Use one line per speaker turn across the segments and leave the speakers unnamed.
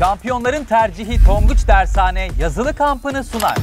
Şampiyonların tercihi Tonguç Dershane yazılı kampını sunar.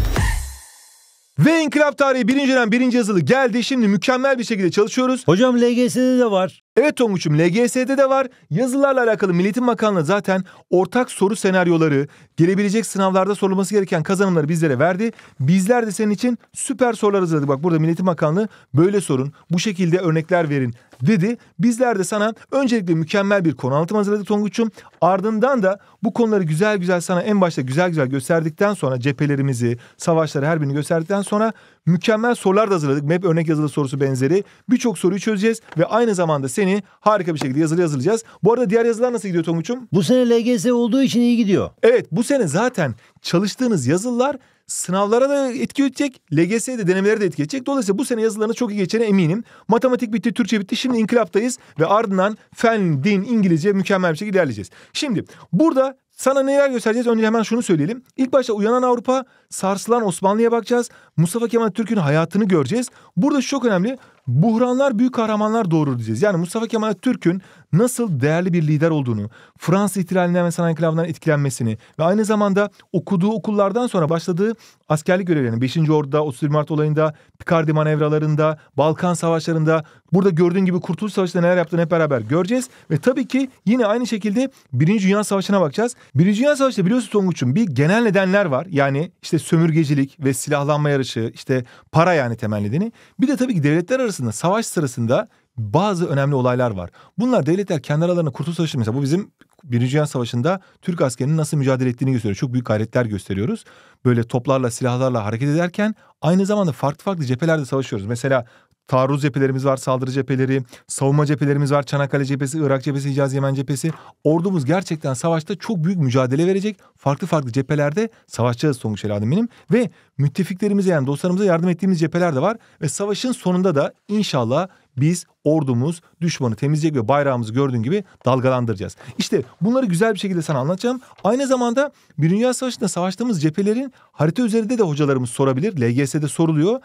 Ve inkılap tarihi birinciden birinci yazılı geldi. Şimdi mükemmel bir şekilde çalışıyoruz. Hocam LGS'de de var. Evet Tonguç'um LGS'de de var. Yazılarla alakalı Milliyetin Bakanlığı zaten ortak soru senaryoları, gelebilecek sınavlarda sorulması gereken kazanımları bizlere verdi. Bizler de senin için süper sorular hazırladık. Bak burada Milliyetin Bakanlığı böyle sorun, bu şekilde örnekler verin dedi. Bizler de sana öncelikle mükemmel bir konu anlatım hazırladık Tonguç'um. Ardından da bu konuları güzel güzel sana en başta güzel güzel gösterdikten sonra cephelerimizi, savaşları her birini gösterdikten sonra mükemmel sorular da hazırladık. MEP örnek yazılı sorusu benzeri. Birçok soruyu çözeceğiz ve aynı zamanda seni harika bir şekilde yazılı hazırlayacağız. Bu arada diğer yazılar nasıl gidiyor Tonguç'um? Bu sene LGS olduğu için iyi gidiyor. Evet bu sene zaten çalıştığınız yazılılar sınavlara da etki edecek, LGS'ye de denemelere de etki edecek. Dolayısıyla bu sene yazılarını çok iyi geçene eminim. Matematik bitti, Türkçe bitti. Şimdi inkılaptayız ve ardından fen, din, İngilizce mükemmel bir şekilde ilerleyeceğiz. Şimdi burada sana neler göstereceğiz? Önce hemen şunu söyleyelim. İlk başta uyanan Avrupa, sarsılan Osmanlı'ya bakacağız. Mustafa Kemal Türk'ün hayatını göreceğiz. Burada çok önemli. Buhranlar büyük kahramanlar doğurur diyeceğiz. Yani Mustafa Kemal Türk'ün nasıl değerli bir lider olduğunu, Fransız ihtilalinden ve sanayi inkılabından etkilenmesini ve aynı zamanda okuduğu okullardan sonra başladığı askerlik görevlerini 5. Ordu'da, 31 Mart olayında, Picardy manevralarında, Balkan savaşlarında, burada gördüğün gibi Kurtuluş Savaşı'nda neler yaptığını hep beraber göreceğiz. Ve tabii ki yine aynı şekilde Birinci Dünya Savaşı'na bakacağız. Birinci Dünya Savaşı'nda biliyorsunuz Tonguç'un bir genel nedenler var. Yani işte sömürgecilik ve silahlanma yarışı, işte para yani temel nedeni. Bir de tabii ki devletler arası sırasında, savaş sırasında bazı önemli olaylar var. Bunlar devletler kendi aralarında Kurtuluş Savaşı mesela bu bizim Birinci Dünya Savaşı'nda Türk askerinin nasıl mücadele ettiğini gösteriyor. Çok büyük gayretler gösteriyoruz. Böyle toplarla, silahlarla hareket ederken aynı zamanda farklı farklı cephelerde savaşıyoruz. Mesela taarruz cephelerimiz var, saldırı cepheleri, savunma cephelerimiz var. Çanakkale cephesi, Irak cephesi, Hicaz, Yemen cephesi. Ordumuz gerçekten savaşta çok büyük mücadele verecek. Farklı farklı cephelerde savaşacağız sonuç herhalde benim. Ve müttefiklerimize yani dostlarımıza yardım ettiğimiz cepheler de var. Ve savaşın sonunda da inşallah biz ordumuz düşmanı temizleyecek ve bayrağımızı gördüğün gibi dalgalandıracağız. İşte bunları güzel bir şekilde sana anlatacağım. Aynı zamanda bir dünya savaşında savaştığımız cephelerin harita üzerinde de hocalarımız sorabilir. LGS'de soruluyor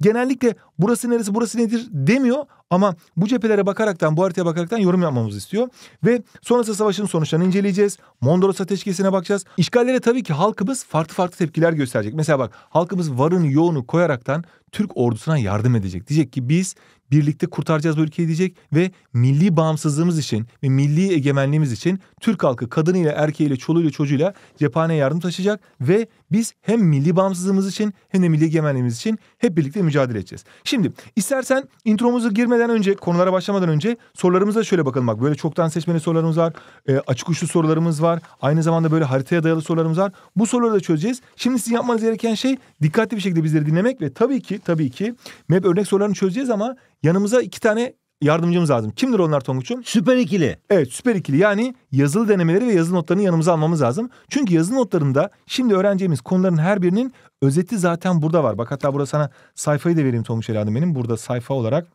genellikle burası neresi burası nedir demiyor ama bu cephelere bakaraktan bu haritaya bakaraktan yorum yapmamızı istiyor. Ve sonrası savaşın sonuçlarını inceleyeceğiz. Mondros ateşkesine bakacağız. İşgallere tabii ki halkımız farklı farklı tepkiler gösterecek. Mesela bak halkımız varın yoğunu koyaraktan Türk ordusuna yardım edecek. Diyecek ki biz birlikte kurtaracağız bu ülkeyi diyecek ve milli bağımsızlığımız için ve milli egemenliğimiz için Türk halkı kadınıyla, erkeğiyle, çoluğuyla, çocuğuyla cephaneye yardım taşıyacak ve biz hem milli bağımsızlığımız için hem de milli egemenliğimiz için hep birlikte mücadele edeceğiz. Şimdi istersen intro'muzu girmeden önce, konulara başlamadan önce sorularımıza şöyle bakalım. Bak böyle çoktan seçmeli sorularımız var, e, açık uçlu sorularımız var, aynı zamanda böyle haritaya dayalı sorularımız var. Bu soruları da çözeceğiz. Şimdi sizin yapmanız gereken şey dikkatli bir şekilde bizleri dinlemek ve tabii ki tabii ki MEP örnek sorularını çözeceğiz ama Yanımıza iki tane yardımcımız lazım. Kimdir onlar Tonguç'um? Süper ikili. Evet süper ikili yani yazılı denemeleri ve yazılı notlarını yanımıza almamız lazım. Çünkü yazılı notlarında şimdi öğreneceğimiz konuların her birinin özeti zaten burada var. Bak hatta burada sana sayfayı da vereyim Tonguç Eladım benim. Burada sayfa olarak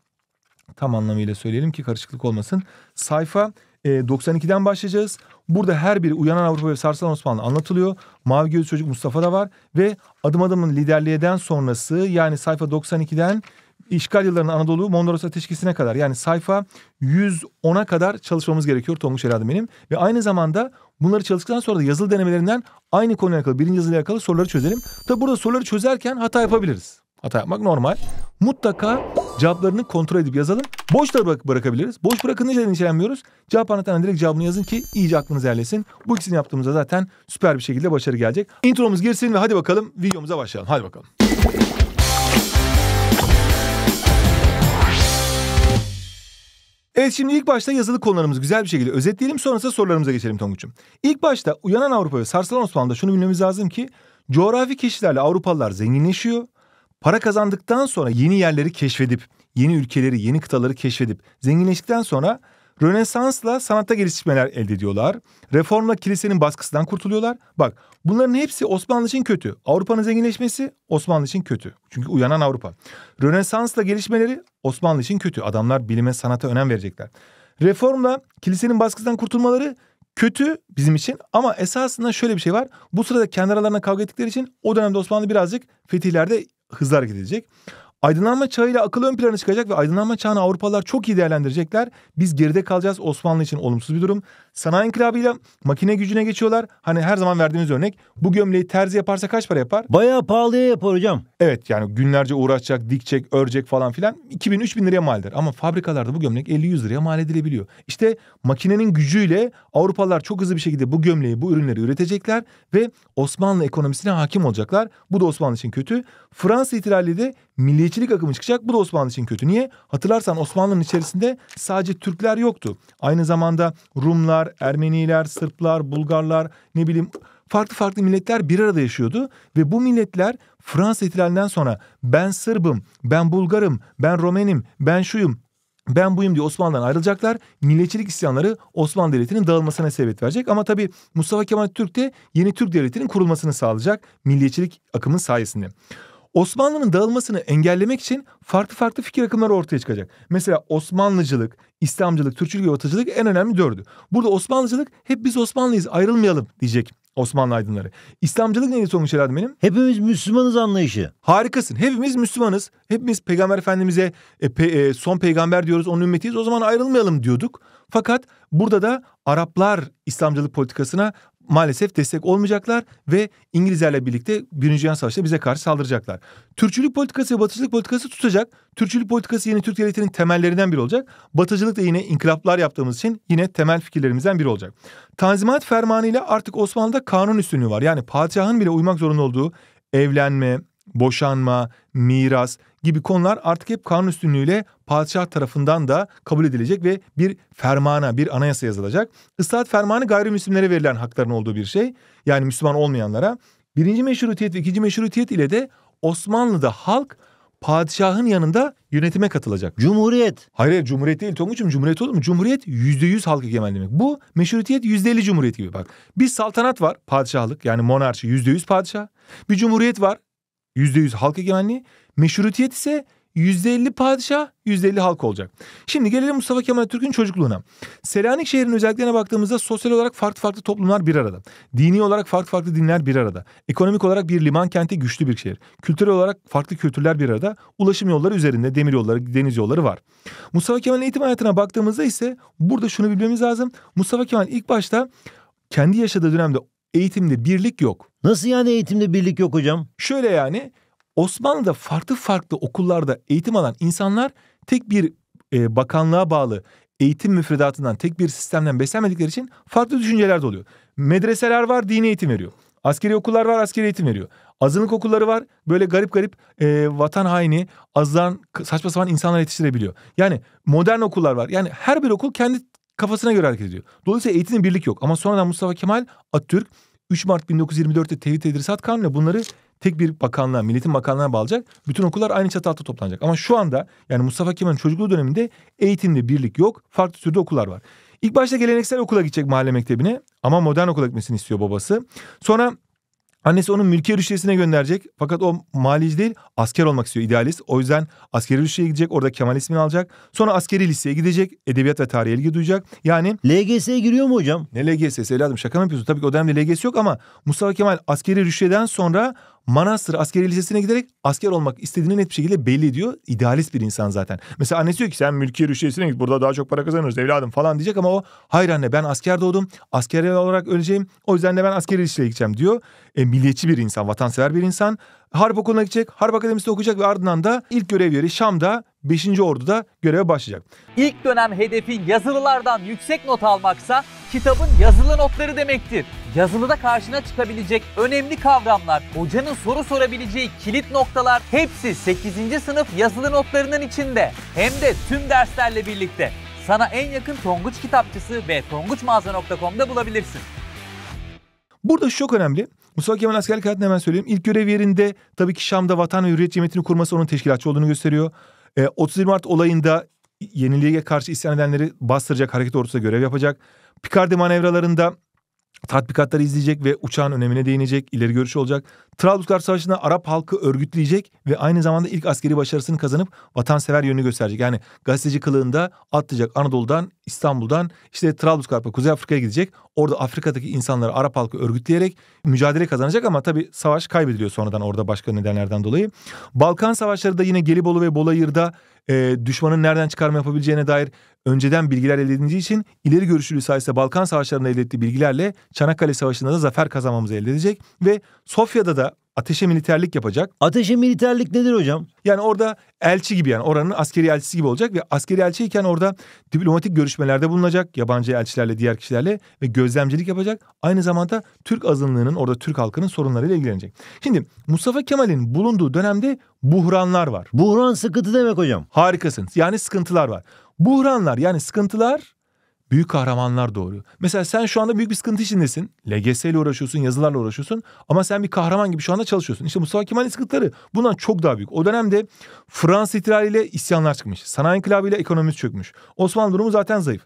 tam anlamıyla söyleyelim ki karışıklık olmasın. Sayfa e, 92'den başlayacağız. Burada her biri Uyanan Avrupa ve Sarsalan Osmanlı anlatılıyor. Mavi Gözlü Çocuk Mustafa da var. Ve adım adımın liderliğeden sonrası yani sayfa 92'den işgal yıllarının Anadolu Mondros Ateşkesi'ne kadar yani sayfa 110'a kadar çalışmamız gerekiyor Tonguç herhalde benim. Ve aynı zamanda bunları çalıştıktan sonra da yazılı denemelerinden aynı konuyla alakalı birinci yazıyla alakalı soruları çözelim. Tabi burada soruları çözerken hata yapabiliriz. Hata yapmak normal. Mutlaka cevaplarını kontrol edip yazalım. Boşları bırak bırakabiliriz. Boş bırakınca da incelenmiyoruz. Cevap anahtarına direkt cevabını yazın ki iyice aklınız yerleşsin. Bu ikisini yaptığımızda zaten süper bir şekilde başarı gelecek. Intromuz girsin ve hadi bakalım videomuza başlayalım. Hadi bakalım. Evet şimdi ilk başta yazılı konularımızı güzel bir şekilde özetleyelim sonrasında sorularımıza geçelim Tonguç'um. İlk başta uyanan Avrupa ve sarsılan Osmanlı'da şunu bilmemiz lazım ki coğrafi keşiflerle Avrupalılar zenginleşiyor. Para kazandıktan sonra yeni yerleri keşfedip, yeni ülkeleri, yeni kıtaları keşfedip zenginleştikten sonra Rönesansla sanatta gelişmeler elde ediyorlar. Reformla kilisenin baskısından kurtuluyorlar. Bak bunların hepsi Osmanlı için kötü. Avrupa'nın zenginleşmesi Osmanlı için kötü. Çünkü uyanan Avrupa. Rönesansla gelişmeleri Osmanlı için kötü. Adamlar bilime sanata önem verecekler. Reformla kilisenin baskısından kurtulmaları kötü bizim için ama esasında şöyle bir şey var. Bu sırada kendi aralarına kavga ettikleri için o dönemde Osmanlı birazcık fetihlerde hızlı hareket edecek. Aydınlanma çağıyla akıl ön plana çıkacak ve aydınlanma çağını Avrupalılar çok iyi değerlendirecekler. Biz geride kalacağız. Osmanlı için olumsuz bir durum. Sanayi inkılabıyla makine gücüne geçiyorlar. Hani her zaman verdiğimiz örnek bu gömleği terzi yaparsa kaç para yapar? Bayağı pahalıya yapar hocam. Evet yani günlerce uğraşacak, dikecek, örecek falan filan 2000-3000 liraya maldir. Ama fabrikalarda bu gömlek 50-100 liraya mal edilebiliyor. İşte makinenin gücüyle Avrupalılar çok hızlı bir şekilde bu gömleği, bu ürünleri üretecekler ve Osmanlı ekonomisine hakim olacaklar. Bu da Osmanlı için kötü. Fransa ihtilali de milliyetçilik akımı çıkacak. Bu da Osmanlı için kötü. Niye? Hatırlarsan Osmanlı'nın içerisinde sadece Türkler yoktu. Aynı zamanda Rumlar, Rumlar, Ermeniler, Sırplar, Bulgarlar, ne bileyim farklı farklı milletler bir arada yaşıyordu ve bu milletler Fransa ihtilalinden sonra ben Sırbım, ben Bulgarım, ben Romenim, ben şuyum, ben buyum diye Osmanlı'dan ayrılacaklar. Milliyetçilik isyanları Osmanlı Devleti'nin dağılmasına sebep verecek. Ama tabii Mustafa Kemal Türk de yeni Türk Devleti'nin kurulmasını sağlayacak milliyetçilik akımın sayesinde. Osmanlı'nın dağılmasını engellemek için farklı farklı fikir akımları ortaya çıkacak. Mesela Osmanlıcılık, İslamcılık, Türkçülük ve Batıcılık en önemli dördü. Burada Osmanlıcılık hep biz Osmanlıyız ayrılmayalım diyecek Osmanlı aydınları. İslamcılık neydi sonuç herhalde benim? Hepimiz Müslümanız anlayışı. Harikasın. Hepimiz Müslümanız. Hepimiz Peygamber Efendimiz'e e, pe, e, son peygamber diyoruz, onun ümmetiyiz. O zaman ayrılmayalım diyorduk. Fakat burada da Araplar İslamcılık politikasına maalesef destek olmayacaklar ve İngilizlerle birlikte Birinci Dünya Savaşı'nda bize karşı saldıracaklar. Türkçülük politikası ve Batıcılık politikası tutacak. Türkçülük politikası yeni Türk devletinin temellerinden biri olacak. Batıcılık da yine inkılaplar yaptığımız için yine temel fikirlerimizden biri olacak. Tanzimat Fermanı ile artık Osmanlı'da kanun üstünlüğü var. Yani padişahın bile uymak zorunda olduğu evlenme, boşanma, miras gibi konular artık hep kanun üstünlüğüyle padişah tarafından da kabul edilecek ve bir fermana, bir anayasa yazılacak. Islahat fermanı gayrimüslimlere verilen hakların olduğu bir şey. Yani Müslüman olmayanlara. Birinci meşrutiyet ve ikinci meşrutiyet ile de Osmanlı'da halk padişahın yanında yönetime katılacak. Cumhuriyet. Hayır, hayır cumhuriyet değil Tonguç'um cumhuriyet olur mu? Cumhuriyet yüzde yüz halk egemen demek. Bu meşrutiyet yüzde elli cumhuriyet gibi bak. Bir saltanat var padişahlık yani monarşi yüzde yüz padişah. Bir cumhuriyet var yüzde yüz halk egemenliği. Meşrutiyet ise %50 padişah, %50 halk olacak. Şimdi gelelim Mustafa Kemal Türk'ün çocukluğuna. Selanik şehrinin özelliklerine baktığımızda sosyal olarak farklı farklı toplumlar bir arada. Dini olarak farklı farklı dinler bir arada. Ekonomik olarak bir liman kenti güçlü bir şehir. Kültürel olarak farklı kültürler bir arada. Ulaşım yolları üzerinde demir yolları, deniz yolları var. Mustafa Kemal'in eğitim hayatına baktığımızda ise burada şunu bilmemiz lazım. Mustafa Kemal ilk başta kendi yaşadığı dönemde eğitimde birlik yok. Nasıl yani eğitimde birlik yok hocam? Şöyle yani Osmanlı'da farklı farklı okullarda eğitim alan insanlar tek bir e, bakanlığa bağlı eğitim müfredatından tek bir sistemden beslenmedikleri için farklı düşünceler de oluyor. Medreseler var dini eğitim veriyor. Askeri okullar var askeri eğitim veriyor. Azınlık okulları var böyle garip garip e, vatan haini azdan saçma sapan insanlar yetiştirebiliyor. Yani modern okullar var. Yani her bir okul kendi kafasına göre hareket ediyor. Dolayısıyla eğitimde birlik yok. Ama sonradan Mustafa Kemal Atatürk 3 Mart 1924'te Tevhid Tedrisat Kanunu'yla bunları tek bir bakanlığa, milletin bakanlığına bağlayacak. Bütün okullar aynı çatı altında toplanacak. Ama şu anda yani Mustafa Kemal'in çocukluğu döneminde eğitimde birlik yok. Farklı türde okullar var. İlk başta geleneksel okula gidecek mahalle mektebine ama modern okula gitmesini istiyor babası. Sonra Annesi onu mülkiye rüştiyesine gönderecek. Fakat o malici değil asker olmak istiyor idealist. O yüzden askeri rüştiyeye gidecek. Orada Kemal ismini alacak. Sonra askeri liseye gidecek. Edebiyat ve tarihe ilgi duyacak. Yani... LGS'ye giriyor mu hocam? Ne LGS'si evladım şaka mı yapıyorsun? Tabii ki o dönemde LGS yok ama Mustafa Kemal askeri rüştiyeden sonra Manastır askeri lisesine giderek asker olmak istediğini net bir şekilde belli ediyor. İdealist bir insan zaten. Mesela annesi diyor ki sen mülkiye rüştiyesine git burada daha çok para kazanırız evladım falan diyecek ama o hayır anne ben asker doğdum. askeri olarak öleceğim. O yüzden de ben askeri liseye gideceğim diyor. E, milliyetçi bir insan, vatansever bir insan harp okuluna gidecek, harp akademisinde okuyacak ve ardından da ilk görev yeri Şam'da 5. Ordu'da göreve başlayacak.
İlk dönem hedefi yazılılardan yüksek not almaksa kitabın yazılı notları demektir. Yazılıda karşına çıkabilecek önemli kavramlar, hocanın soru sorabileceği kilit noktalar hepsi 8. sınıf yazılı notlarının içinde. Hem de tüm derslerle birlikte. Sana en yakın Tonguç kitapçısı ve tonguçmağaza.com'da bulabilirsin.
Burada şu çok önemli. Mustafa Kemal askerlik hayatını hemen söyleyeyim. İlk görev yerinde tabii ki Şam'da Vatan ve Hürriyet Cemiyeti'ni kurması onun teşkilatçı olduğunu gösteriyor. E, 31 Mart olayında yeniliğe karşı isyan edenleri bastıracak hareket ordusu görev yapacak. Picardi manevralarında tatbikatları izleyecek ve uçağın önemine değinecek, ileri görüşü olacak. Trablusgar Savaşı'nda Arap halkı örgütleyecek ve aynı zamanda ilk askeri başarısını kazanıp vatansever yönünü gösterecek. Yani gazeteci kılığında atlayacak Anadolu'dan, İstanbul'dan işte Trablusgarp'a, Kuzey Afrika'ya gidecek. Orada Afrika'daki insanları Arap halkı örgütleyerek mücadele kazanacak ama tabii savaş kaybediliyor sonradan orada başka nedenlerden dolayı. Balkan Savaşları da yine Gelibolu ve Bolayır'da e, düşmanın nereden çıkarma yapabileceğine dair önceden bilgiler elde edindiği için ileri görüşlülüğü sayesinde Balkan Savaşları'nda elde ettiği bilgilerle Çanakkale Savaşı'nda da zafer kazanmamızı elde edecek ve Sofya'da da ateşe militerlik yapacak. Ateşe militerlik nedir hocam? Yani orada elçi gibi yani oranın askeri elçisi gibi olacak ve askeri elçiyken orada diplomatik görüşmelerde bulunacak yabancı elçilerle diğer kişilerle ve gözlemcilik yapacak. Aynı zamanda Türk azınlığının orada Türk halkının sorunlarıyla ilgilenecek. Şimdi Mustafa Kemal'in bulunduğu dönemde buhranlar var. Buhran sıkıntı demek hocam. Harikasın. Yani sıkıntılar var. Buhranlar yani sıkıntılar büyük kahramanlar doğuruyor. Mesela sen şu anda büyük bir sıkıntı içindesin. LGS ile uğraşıyorsun, yazılarla uğraşıyorsun ama sen bir kahraman gibi şu anda çalışıyorsun. İşte Mustafa Kemal'in sıkıntıları bundan çok daha büyük. O dönemde Fransız ihtilaliyle isyanlar çıkmış. Sanayi inkılabıyla ekonomisi çökmüş. Osmanlı durumu zaten zayıf.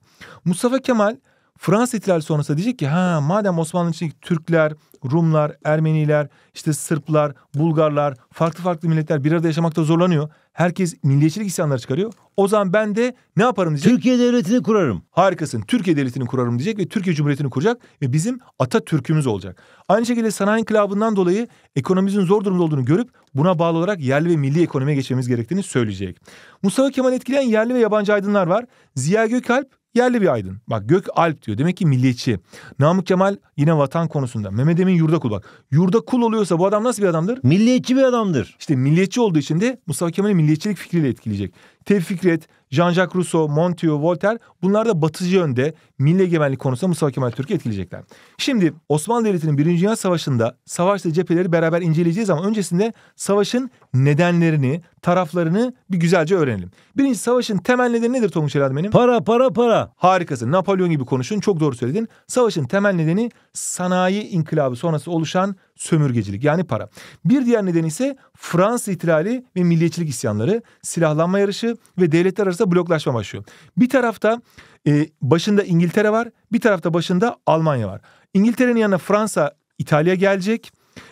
Mustafa Kemal Fransa ihtilali sonrası diyecek ki ha madem Osmanlı için Türkler, Rumlar, Ermeniler, işte Sırplar, Bulgarlar, farklı farklı milletler bir arada yaşamakta zorlanıyor. Herkes milliyetçilik isyanları çıkarıyor. O zaman ben de ne yaparım diyecek. Türkiye devletini kurarım. Harikasın. Türkiye devletini kurarım diyecek ve Türkiye Cumhuriyeti'ni kuracak ve bizim Atatürk'ümüz olacak. Aynı şekilde sanayi inkılabından dolayı ekonomimizin zor durumda olduğunu görüp buna bağlı olarak yerli ve milli ekonomiye geçmemiz gerektiğini söyleyecek. Mustafa Kemal etkileyen yerli ve yabancı aydınlar var. Ziya Gökalp Yerli bir aydın. Bak Gök Alp diyor. Demek ki milliyetçi. Namık Kemal yine vatan konusunda. Mehmet Emin Yurda kul bak. Yurda kul oluyorsa bu adam nasıl bir adamdır? Milliyetçi bir adamdır. İşte milliyetçi olduğu için de Mustafa Kemal'i milliyetçilik fikriyle etkileyecek. Tevfikret, Jean-Jacques Rousseau, Montaigne, Voltaire bunlar da batıcı yönde milli egemenlik konusunda Mustafa Kemal Türk'ü etkileyecekler. Şimdi Osmanlı Devleti'nin Birinci Dünya Savaşı'nda savaş ve cepheleri beraber inceleyeceğiz ama öncesinde savaşın nedenlerini, taraflarını bir güzelce öğrenelim. Birinci savaşın temel nedeni nedir Tonguç Erad benim? Para, para, para. Harikasın. Napolyon gibi konuşun. Çok doğru söyledin. Savaşın temel nedeni sanayi inkılabı sonrası oluşan sömürgecilik yani para. Bir diğer neden ise Fransa ihtilali ve milliyetçilik isyanları, silahlanma yarışı ve devletler arasında bloklaşma başlıyor. Bir tarafta e, başında İngiltere var, bir tarafta başında Almanya var. İngiltere'nin yanına Fransa, İtalya gelecek.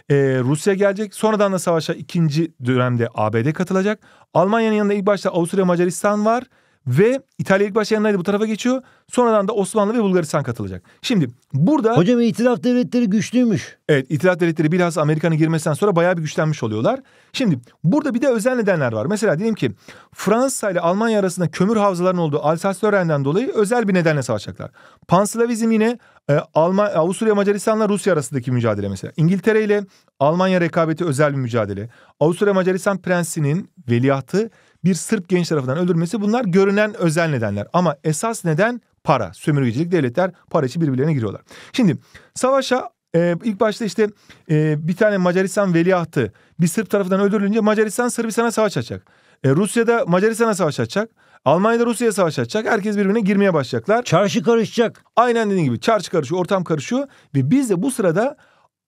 ee, Rusya gelecek. Sonradan da savaşa ikinci dönemde ABD katılacak. Almanya'nın yanında ilk başta Avusturya Macaristan var. Ve İtalya ilk başta bu tarafa geçiyor. Sonradan da Osmanlı ve Bulgaristan katılacak. Şimdi burada... Hocam itilaf devletleri güçlüymüş. Evet itilaf devletleri bilhassa Amerika'nın girmesinden sonra bayağı bir güçlenmiş oluyorlar. Şimdi burada bir de özel nedenler var. Mesela diyelim ki Fransa ile Almanya arasında kömür havzalarının olduğu Alsace-Lorraine'den dolayı özel bir nedenle savaşacaklar. Panslavizm yine e, Alman, Avusturya Macaristan'la Rusya arasındaki mücadele mesela. İngiltere ile Almanya rekabeti özel bir mücadele. Avusturya Macaristan prensinin veliahtı bir Sırp genç tarafından öldürmesi bunlar görünen özel nedenler. Ama esas neden para. Sömürgecilik devletler para için birbirlerine giriyorlar. Şimdi savaşa ee, ilk başta işte e, bir tane Macaristan veliahtı bir Sırp tarafından öldürülünce Macaristan Sırbistan'a savaş açacak. E, Rusya'da Macaristan'a savaş açacak. Almanya'da Rusya'ya savaş açacak. Herkes birbirine girmeye başlayacaklar. Çarşı karışacak. Aynen dediğin gibi çarşı karışıyor, ortam karışıyor. Ve biz de bu sırada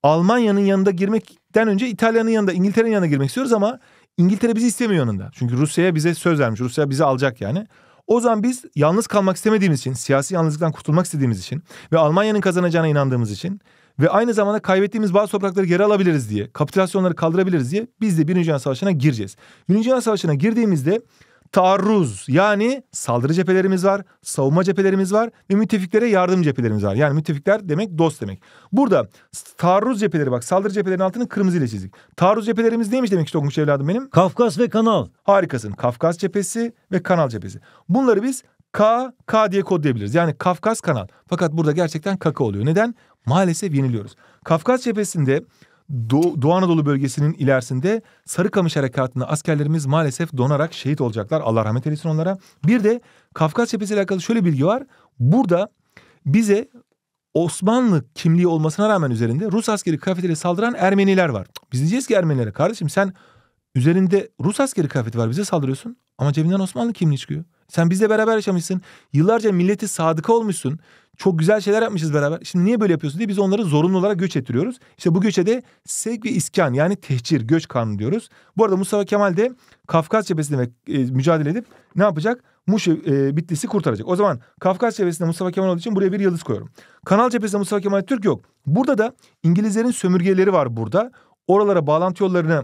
Almanya'nın yanında girmekten önce İtalya'nın yanında, İngiltere'nin yanında girmek istiyoruz ama İngiltere bizi istemiyor yanında. Çünkü Rusya'ya bize söz vermiş. Rusya bizi alacak yani. O zaman biz yalnız kalmak istemediğimiz için, siyasi yalnızlıktan kurtulmak istediğimiz için ve Almanya'nın kazanacağına inandığımız için ve aynı zamanda kaybettiğimiz bazı toprakları geri alabiliriz diye, kapitülasyonları kaldırabiliriz diye biz de Birinci Dünya Savaşı'na gireceğiz. Birinci Dünya Savaşı'na girdiğimizde taarruz yani saldırı cephelerimiz var, savunma cephelerimiz var ve müttefiklere yardım cephelerimiz var. Yani müttefikler demek dost demek. Burada taarruz cepheleri bak saldırı cephelerinin altını kırmızı ile çizdik. Taarruz cephelerimiz neymiş demek işte okumuş evladım benim? Kafkas ve Kanal. Harikasın. Kafkas cephesi ve Kanal cephesi. Bunları biz K, K diye kodlayabiliriz. Yani Kafkas Kanal. Fakat burada gerçekten kaka oluyor. Neden? Maalesef yeniliyoruz. Kafkas cephesinde Doğu, Doğu Anadolu bölgesinin ilerisinde Sarıkamış Harekatı'nda askerlerimiz maalesef donarak şehit olacaklar. Allah rahmet eylesin onlara. Bir de Kafkas cephesi ile alakalı şöyle bilgi var. Burada bize Osmanlı kimliği olmasına rağmen üzerinde Rus askeri kıyafetiyle saldıran Ermeniler var. Biz diyeceğiz ki Ermenilere kardeşim sen üzerinde Rus askeri kıyafeti var bize saldırıyorsun ama cebinden Osmanlı kimliği çıkıyor. Sen bizle beraber yaşamışsın. Yıllarca milleti sadıka olmuşsun. Çok güzel şeyler yapmışız beraber. Şimdi niye böyle yapıyorsun diye biz onları zorunlu olarak göç ettiriyoruz. İşte bu göçe de sevk ve iskan yani tehcir, göç kanunu diyoruz. Bu arada Mustafa Kemal de Kafkas cephesinde e, mücadele edip ne yapacak? Muş e, Bitlis'i kurtaracak. O zaman Kafkas cephesinde Mustafa Kemal olduğu için buraya bir yıldız koyuyorum. Kanal cephesinde Mustafa Kemal Türk yok. Burada da İngilizlerin sömürgeleri var burada. Oralara bağlantı yollarını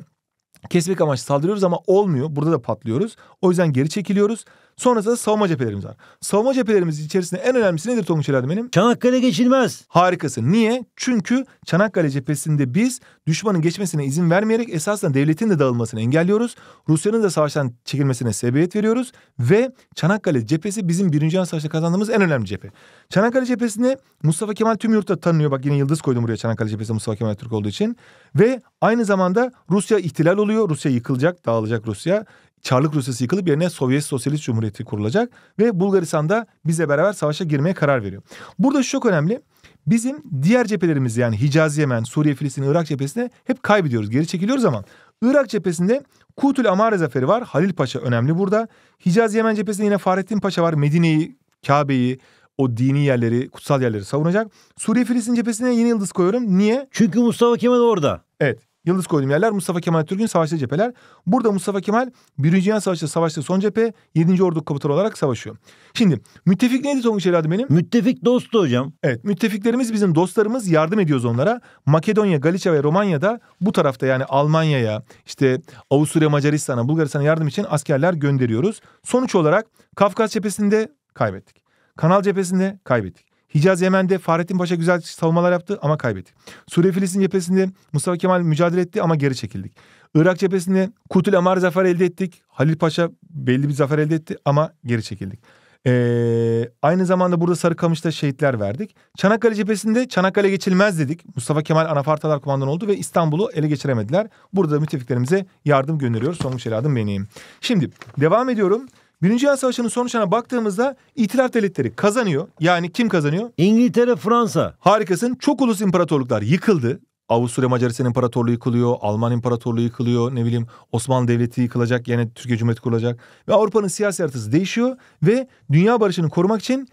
kesmek amaçlı saldırıyoruz ama olmuyor. Burada da patlıyoruz. O yüzden geri çekiliyoruz. Sonrasında savunma cephelerimiz var. Savunma cephelerimiz içerisinde en önemlisi nedir Tonguç Herhalde benim? Çanakkale geçilmez. Harikası. Niye? Çünkü Çanakkale cephesinde biz düşmanın geçmesine izin vermeyerek esasında devletin de dağılmasını engelliyoruz. Rusya'nın da savaştan çekilmesine sebebiyet veriyoruz. Ve Çanakkale cephesi bizim Birinci Dünya Savaşı'nda kazandığımız en önemli cephe. Çanakkale cephesinde Mustafa Kemal tüm Tümyurt'ta tanınıyor. Bak yine yıldız koydum buraya Çanakkale cephesinde Mustafa Kemal Türk olduğu için. Ve aynı zamanda Rusya ihtilal oluyor. Rusya yıkılacak, dağılacak Rusya. Çarlık Rusyası yıkılıp yerine Sovyet Sosyalist Cumhuriyeti kurulacak ve Bulgaristan'da bize beraber savaşa girmeye karar veriyor. Burada şu çok önemli. Bizim diğer cephelerimiz yani Hicaz Yemen, Suriye, Filistin, Irak cephesinde hep kaybediyoruz. Geri çekiliyoruz ama Irak cephesinde Kutul Amare zaferi var. Halil Paşa önemli burada. Hicaz Yemen cephesinde yine Fahrettin Paşa var. Medine'yi, Kabe'yi, o dini yerleri, kutsal yerleri savunacak. Suriye Filistin cephesine yeni yıldız koyuyorum. Niye? Çünkü Mustafa Kemal orada. Evet. Yıldız koyduğum yerler Mustafa Kemal Türk'ün savaşlı cepheler. Burada Mustafa Kemal Birinci Dünya Savaşı'nda savaşta son cephe 7. Ordu Komutanı olarak savaşıyor. Şimdi müttefik neydi Tonguç evladım benim? Müttefik dostu hocam. Evet müttefiklerimiz bizim dostlarımız yardım ediyoruz onlara. Makedonya, Galicia ve Romanya'da bu tarafta yani Almanya'ya işte Avusturya, Macaristan'a, Bulgaristan'a yardım için askerler gönderiyoruz. Sonuç olarak Kafkas cephesinde kaybettik. Kanal cephesinde kaybettik. Hicaz Yemen'de Fahrettin Paşa güzel savunmalar yaptı ama kaybettik. Suriye Filistin cephesinde Mustafa Kemal mücadele etti ama geri çekildik. Irak cephesinde Kutul Amar zafer elde ettik. Halil Paşa belli bir zafer elde etti ama geri çekildik. Ee, aynı zamanda burada Sarıkamış'ta şehitler verdik. Çanakkale cephesinde Çanakkale geçilmez dedik. Mustafa Kemal Anafartalar komandan oldu ve İstanbul'u ele geçiremediler. Burada müttefiklerimize yardım gönderiyoruz. Sonuç adım benim. Şimdi devam ediyorum. Birinci Dünya Savaşı'nın sonuçlarına baktığımızda itilaf devletleri kazanıyor. Yani kim kazanıyor? İngiltere, Fransa. Harikasın. Çok ulus imparatorluklar yıkıldı. Avusturya Macaristan İmparatorluğu yıkılıyor, Alman İmparatorluğu yıkılıyor, ne bileyim Osmanlı Devleti yıkılacak, yani Türkiye Cumhuriyeti kurulacak. Ve Avrupa'nın siyasi haritası değişiyor ve dünya barışını korumak için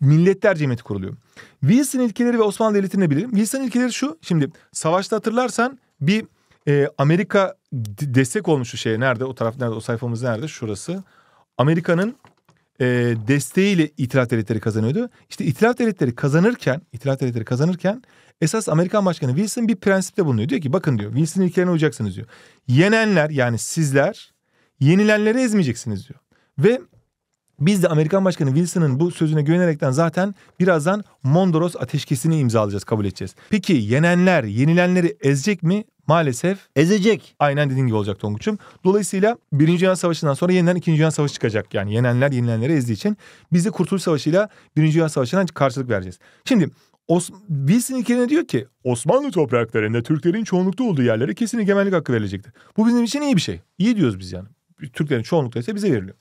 milletler cemiyeti kuruluyor. Wilson ilkeleri ve Osmanlı Devleti'ni de bilelim. Wilson ilkeleri şu, şimdi savaşta hatırlarsan bir e, Amerika destek olmuştu şey, nerede, o taraf nerede, o sayfamız nerede, şurası. Amerika'nın e, desteğiyle İtilaf Devletleri kazanıyordu. İşte İtilaf Devletleri kazanırken, İtilaf Devletleri kazanırken esas Amerikan Başkanı Wilson bir prensipte bulunuyor. Diyor ki bakın diyor Wilson ilkelerine uyacaksınız diyor. Yenenler yani sizler yenilenleri ezmeyeceksiniz diyor. Ve biz de Amerikan Başkanı Wilson'ın bu sözüne güvenerekten zaten birazdan Mondros ateşkesini imzalayacağız, kabul edeceğiz. Peki yenenler yenilenleri ezecek mi? maalesef ezecek. Aynen dediğin gibi olacak Tonguç'um. Dolayısıyla Birinci Dünya Savaşı'ndan sonra yeniden İkinci Dünya Savaşı çıkacak. Yani yenenler yenilenleri ezdiği için biz de Kurtuluş Savaşı'yla Birinci Dünya Savaşı'na karşılık vereceğiz. Şimdi Os Wilson ilkelerine diyor ki Osmanlı topraklarında Türklerin çoğunlukta olduğu yerlere kesin egemenlik hakkı verilecekti. Bu bizim için iyi bir şey. İyi diyoruz biz yani. Türklerin çoğunlukta ise bize veriliyor.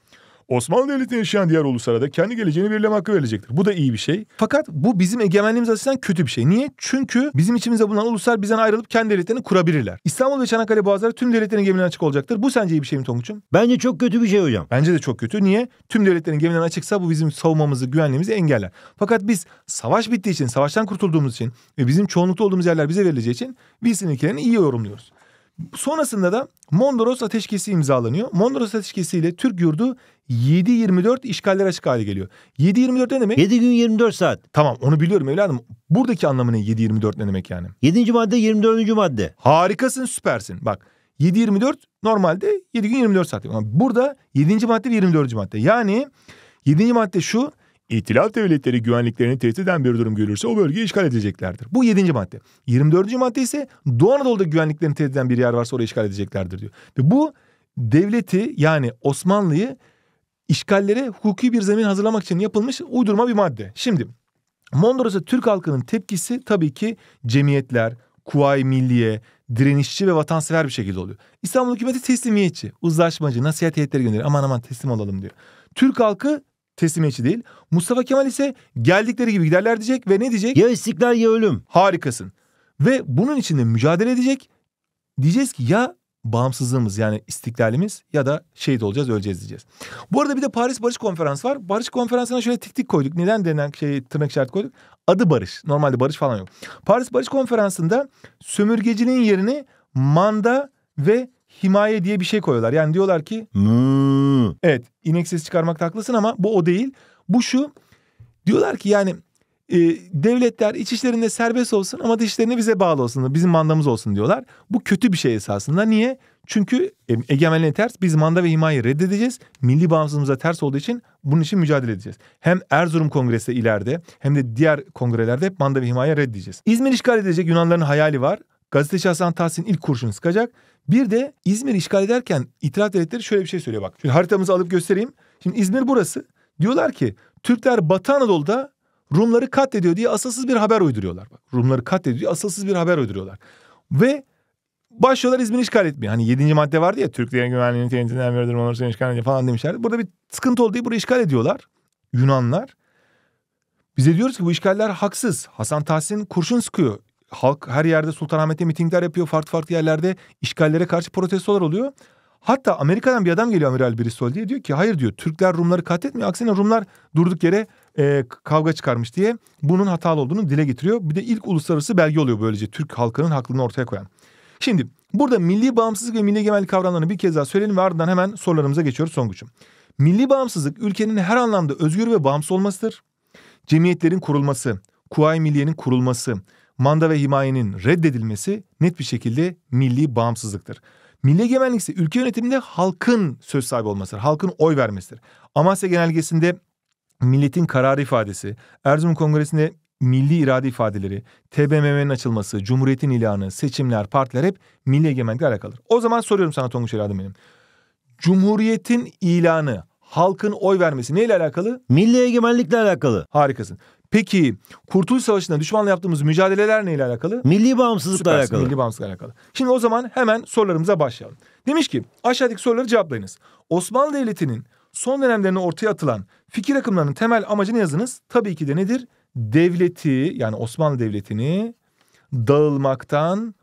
Osmanlı Devleti'nde yaşayan diğer uluslara da kendi geleceğini belirleme hakkı verilecektir. Bu da iyi bir şey. Fakat bu bizim egemenliğimiz açısından kötü bir şey. Niye? Çünkü bizim içimizde bulunan uluslar bizden ayrılıp kendi devletlerini kurabilirler. İstanbul ve Çanakkale Boğazları tüm devletlerin gemilerine açık olacaktır. Bu sence iyi bir şey mi Tonguç'um? Bence çok kötü bir şey hocam. Bence de çok kötü. Niye? Tüm devletlerin gemilerine açıksa bu bizim savunmamızı, güvenliğimizi engeller. Fakat biz savaş bittiği için, savaştan kurtulduğumuz için ve bizim çoğunlukta olduğumuz yerler bize verileceği için Wilson ilkelerini iyi yorumluyoruz. Sonrasında da Mondros Ateşkesi imzalanıyor. Mondros Ateşkesi ile Türk yurdu 7-24 işgaller açık hale geliyor. 7-24 ne demek? 7 gün 24 saat. Tamam onu biliyorum evladım. Buradaki anlamı ne 7-24 ne demek yani? 7. madde 24. madde. Harikasın süpersin. Bak 7-24 normalde 7 gün 24 saat. Yani burada 7. madde ve 24. madde. Yani 7. madde şu İtilaf devletleri güvenliklerini tehdit eden bir durum görürse o bölgeyi işgal edeceklerdir. Bu yedinci madde. 24. madde ise Doğu Anadolu'da güvenliklerini tehdit eden bir yer varsa orayı işgal edeceklerdir diyor. Ve bu devleti yani Osmanlı'yı işgallere hukuki bir zemin hazırlamak için yapılmış uydurma bir madde. Şimdi Mondros'a Türk halkının tepkisi tabii ki cemiyetler, kuvayi milliye, direnişçi ve vatansever bir şekilde oluyor. İstanbul hükümeti teslimiyetçi, uzlaşmacı, nasihat heyetleri gönderiyor. Aman aman teslim olalım diyor. Türk halkı teslimiyetçi değil. Mustafa Kemal ise geldikleri gibi giderler diyecek ve ne diyecek? Ya istiklal ya ölüm. Harikasın. Ve bunun içinde mücadele edecek. Diyeceğiz ki ya bağımsızlığımız yani istiklalimiz ya da şehit olacağız öleceğiz diyeceğiz. Bu arada bir de Paris Barış Konferansı var. Barış Konferansı'na şöyle tik tik koyduk. Neden denen şey tırnak işareti koyduk? Adı Barış. Normalde Barış falan yok. Paris Barış Konferansı'nda Sömürgecinin yerini manda ve himaye diye bir şey koyuyorlar. Yani diyorlar ki... Hmm Evet inek sesi çıkarmak haklısın ama bu o değil. Bu şu diyorlar ki yani e, devletler iç işlerinde serbest olsun ama dış işlerinde bize bağlı olsun. Bizim mandamız olsun diyorlar. Bu kötü bir şey esasında. Niye? Çünkü e, egemenliğe ters biz manda ve himayeyi reddedeceğiz. Milli bağımsızlığımıza ters olduğu için bunun için mücadele edeceğiz. Hem Erzurum Kongresi ileride hem de diğer kongrelerde manda ve himaye reddedeceğiz. İzmir işgal edecek Yunanların hayali var. Gazeteci Hasan Tahsin ilk kurşunu sıkacak bir de İzmir işgal ederken itiraf Devletleri şöyle bir şey söylüyor bak. Şimdi haritamızı alıp göstereyim. Şimdi İzmir burası. Diyorlar ki Türkler Batı Anadolu'da Rumları katlediyor diye asılsız bir haber uyduruyorlar. Bak, Rumları katlediyor diye asılsız bir haber uyduruyorlar. Ve başlıyorlar İzmir'i işgal etmiyor. Hani yedinci madde vardı ya Türklerin güvenliğini tehditinden biridir onları seni işgal ediyor falan demişlerdi. Burada bir sıkıntı oldu diye burayı işgal ediyorlar Yunanlar. Bize diyoruz ki bu işgaller haksız. Hasan Tahsin kurşun sıkıyor halk her yerde Sultanahmet'te mitingler yapıyor. Farklı farklı yerlerde işgallere karşı protestolar oluyor. Hatta Amerika'dan bir adam geliyor Amiral Bristol diye diyor ki hayır diyor Türkler Rumları katletmiyor. Aksine Rumlar durduk yere e, kavga çıkarmış diye bunun hatalı olduğunu dile getiriyor. Bir de ilk uluslararası belge oluyor böylece Türk halkının haklılığını ortaya koyan. Şimdi burada milli bağımsızlık ve milli egemenlik kavramlarını bir kez daha söyleyelim ve ardından hemen sorularımıza geçiyoruz Songuç'um. Milli bağımsızlık ülkenin her anlamda özgür ve bağımsız olmasıdır. Cemiyetlerin kurulması, kuvayi milliyenin kurulması, manda ve himayenin reddedilmesi net bir şekilde milli bağımsızlıktır. Milli egemenlik ise ülke yönetiminde halkın söz sahibi olmasıdır. Halkın oy vermesidir. Amasya Genelgesi'nde milletin kararı ifadesi, Erzurum Kongresi'nde milli irade ifadeleri, TBMM'nin açılması, Cumhuriyet'in ilanı, seçimler, partiler hep milli egemenlikle alakalıdır. O zaman soruyorum sana Tonguç Eradım benim. Cumhuriyet'in ilanı halkın oy vermesi neyle alakalı? Milli egemenlikle alakalı. Harikasın. Peki Kurtuluş Savaşı'nda düşmanla yaptığımız mücadeleler neyle alakalı? Milli bağımsızlıkla Süpersin, alakalı. Milli bağımsızlıkla alakalı. Şimdi o zaman hemen sorularımıza başlayalım. Demiş ki aşağıdaki soruları cevaplayınız. Osmanlı Devleti'nin son dönemlerine ortaya atılan fikir akımlarının temel amacı ne yazınız. Tabii ki de nedir? Devleti yani Osmanlı Devleti'ni dağılmaktan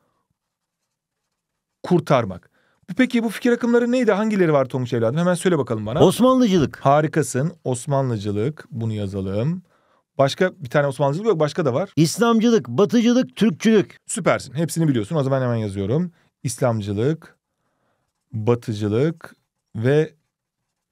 kurtarmak. Peki bu fikir akımları neydi? Hangileri var Tomuş evladım? Hemen söyle bakalım bana. Osmanlıcılık. Harikasın. Osmanlıcılık. Bunu yazalım. Başka bir tane Osmanlıcılık yok başka da var. İslamcılık, Batıcılık, Türkçülük. Süpersin. Hepsini biliyorsun. O zaman hemen yazıyorum. İslamcılık, Batıcılık ve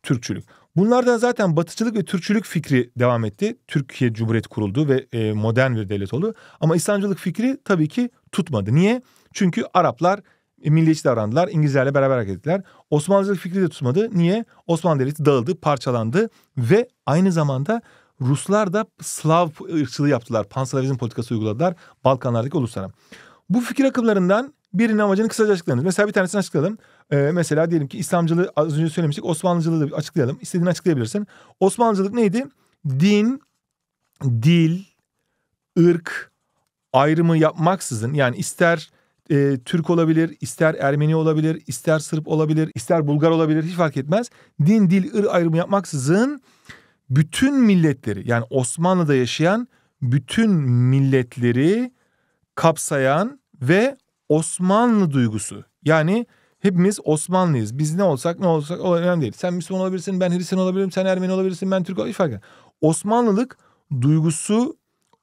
Türkçülük. Bunlardan zaten Batıcılık ve Türkçülük fikri devam etti. Türkiye Cumhuriyeti kuruldu ve e, modern bir devlet oldu. Ama İslamcılık fikri tabii ki tutmadı. Niye? Çünkü Araplar e, milliyetçi davrandılar. İngilizlerle beraber hareket ettiler. Osmanlıcılık fikri de tutmadı. Niye? Osmanlı Devleti dağıldı, parçalandı ve aynı zamanda Ruslar da Slav ırkçılığı yaptılar. Panslavizm politikası uyguladılar Balkanlardaki uluslara. Bu fikir akımlarından birinin amacını kısaca açıklayalım. Mesela bir tanesini açıklayalım. Ee, mesela diyelim ki İslamcılığı az önce söylemiştik. Osmanlıcılığı da açıklayalım. İstediğini açıklayabilirsin. Osmanlıcılık neydi? Din, dil, ırk ayrımı yapmaksızın yani ister e, Türk olabilir, ister Ermeni olabilir, ister Sırp olabilir, ister Bulgar olabilir hiç fark etmez. Din, dil, ırk ayrımı yapmaksızın bütün milletleri yani Osmanlı'da yaşayan bütün milletleri kapsayan ve Osmanlı duygusu. Yani hepimiz Osmanlıyız. Biz ne olsak ne olsak o önemli değil. Sen Müslüman olabilirsin, ben Hristiyan olabilirim, sen Ermeni olabilirsin, ben Türk olabilirim. Osmanlılık duygusu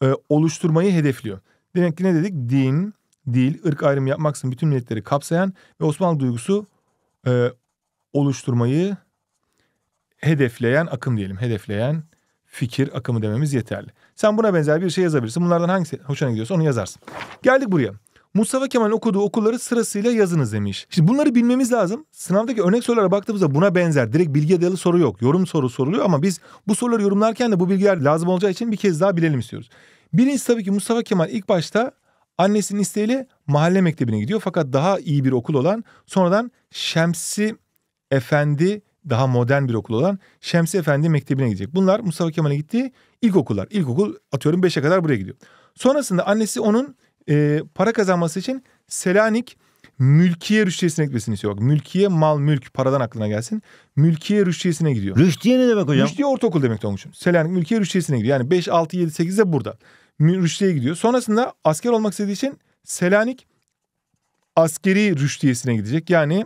e, oluşturmayı hedefliyor. Demek ki ne dedik? Din, dil, ırk ayrımı yapmaksın bütün milletleri kapsayan ve Osmanlı duygusu e, oluşturmayı hedefleyen akım diyelim. Hedefleyen fikir akımı dememiz yeterli. Sen buna benzer bir şey yazabilirsin. Bunlardan hangisi hoşuna gidiyorsa onu yazarsın. Geldik buraya. Mustafa Kemal okuduğu okulları sırasıyla yazınız demiş. Şimdi bunları bilmemiz lazım. Sınavdaki örnek sorulara baktığımızda buna benzer. Direkt bilgi dayalı soru yok. Yorum soru soruluyor ama biz bu soruları yorumlarken de bu bilgiler lazım olacağı için bir kez daha bilelim istiyoruz. Birincisi tabii ki Mustafa Kemal ilk başta annesinin isteğiyle mahalle mektebine gidiyor. Fakat daha iyi bir okul olan sonradan Şemsi Efendi daha modern bir okul olan Şemsi Efendi Mektebi'ne gidecek. Bunlar Mustafa Kemal'e gittiği ilkokullar. İlkokul atıyorum 5'e kadar buraya gidiyor. Sonrasında annesi onun e, para kazanması için Selanik mülkiye rüştiyesine gitmesini istiyor. Bak mülkiye mal mülk paradan aklına gelsin. Mülkiye rüştiyesine gidiyor. Rüştiye ne demek hocam? Rüştiye ortaokul demek Tonguç'um. Selanik mülkiye rüştiyesine gidiyor. Yani 5, 6, 7, 8 de burada. Rüştiye gidiyor. Sonrasında asker olmak istediği için Selanik askeri rüştiyesine gidecek. Yani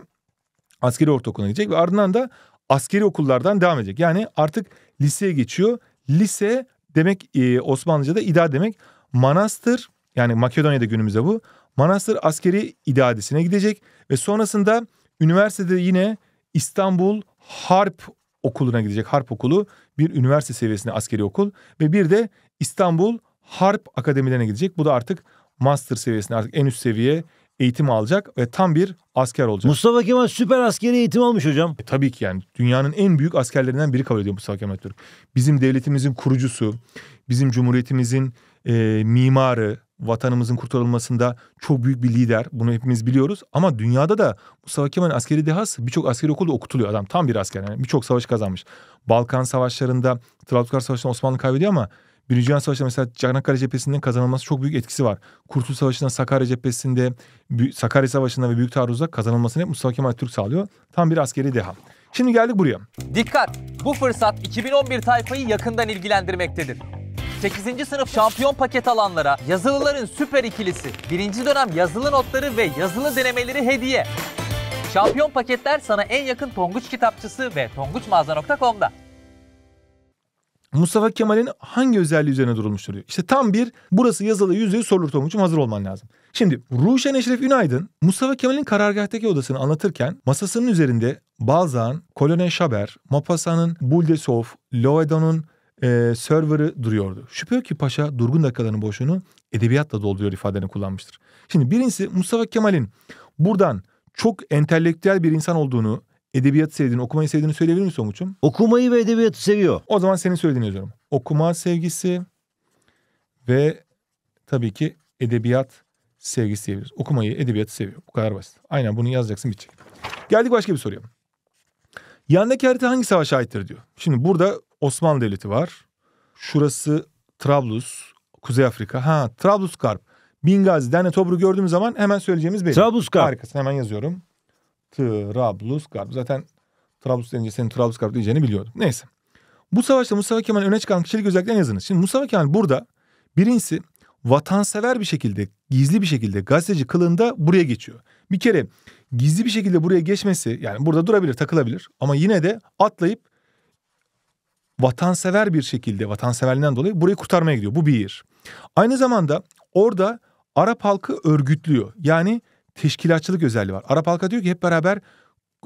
askeri ortaokuluna gidecek ve ardından da askeri okullardan devam edecek. Yani artık liseye geçiyor. Lise demek e, Osmanlıca'da ida demek. Manastır yani Makedonya'da günümüzde bu. Manastır askeri idadesine gidecek ve sonrasında üniversitede yine İstanbul Harp Okulu'na gidecek. Harp Okulu bir üniversite seviyesinde askeri okul ve bir de İstanbul Harp Akademilerine gidecek. Bu da artık master seviyesinde artık en üst seviye eğitim alacak ve tam bir asker olacak. Mustafa Kemal süper askeri eğitim almış hocam. E, tabii ki yani dünyanın en büyük askerlerinden biri kabul ediyor Mustafa Kemal Atatürk. Bizim devletimizin kurucusu, bizim cumhuriyetimizin e, mimarı, vatanımızın kurtarılmasında çok büyük bir lider. Bunu hepimiz biliyoruz. Ama dünyada da Mustafa Kemal askeri dehas, birçok askeri okulda okutuluyor. Adam tam bir asker yani birçok savaş kazanmış. Balkan savaşlarında, Trablusgarp savaşında Osmanlı kaybediyor ama Birinci Dünya Savaşı'nda mesela Çanakkale Cephesi'nin kazanılması çok büyük etkisi var. Kurtuluş Savaşı'nda Sakarya Cephesi'nde, Sakarya Savaşı'nda ve Büyük Taarruz'da kazanılmasını hep Mustafa Kemal Türk sağlıyor. Tam bir askeri deha. Şimdi geldik buraya.
Dikkat! Bu fırsat 2011 tayfayı yakından ilgilendirmektedir. 8. sınıf şampiyon paket alanlara yazılıların süper ikilisi, birinci dönem yazılı notları ve yazılı denemeleri hediye. Şampiyon paketler sana en yakın Tonguç kitapçısı ve tonguçmağaza.com'da.
Mustafa Kemal'in hangi özelliği üzerine durulmuştur diyor. İşte tam bir burası yazılı yüzde yüz sorulur Tomucuğum hazır olman lazım. Şimdi Ruşen Eşref Ünaydın Mustafa Kemal'in karargahtaki odasını anlatırken masasının üzerinde Balzan, Kolonel Şaber, Mapasa'nın Buldesov, Loedo'nun e, server'ı duruyordu. Şüphe yok ki paşa durgun dakikaların boşluğunu edebiyatla dolduruyor ifadelerini kullanmıştır. Şimdi birincisi Mustafa Kemal'in buradan çok entelektüel bir insan olduğunu edebiyatı sevdiğini, okumayı sevdiğini söyleyebilir misin Onguç'um? Okumayı ve edebiyatı seviyor. O zaman senin söylediğini yazıyorum. Okuma sevgisi ve tabii ki edebiyat sevgisi diyebiliriz. Okumayı, edebiyatı seviyor. Bu kadar basit. Aynen bunu yazacaksın bitecek. Geldik başka bir soruya. Yandaki harita hangi savaşa aittir diyor. Şimdi burada Osmanlı Devleti var. Şurası Trablus, Kuzey Afrika. Ha Trablus Trablusgarp. Bingazi'den Tobruk gördüğüm zaman hemen söyleyeceğimiz belli. Trablusgarp. Harikasın hemen yazıyorum. Trablusgarp. Zaten Trablus denince senin Trablusgarp diyeceğini biliyordum. Neyse. Bu savaşta Mustafa Kemal'in öne çıkan kişilik özelliklerini yazınız. Şimdi Mustafa Kemal burada birincisi vatansever bir şekilde, gizli bir şekilde gazeteci kılığında buraya geçiyor. Bir kere gizli bir şekilde buraya geçmesi yani burada durabilir, takılabilir ama yine de atlayıp vatansever bir şekilde, vatanseverliğinden dolayı burayı kurtarmaya gidiyor. Bu bir. Aynı zamanda orada Arap halkı örgütlüyor. Yani teşkilatçılık özelliği var. Arap halka diyor ki hep beraber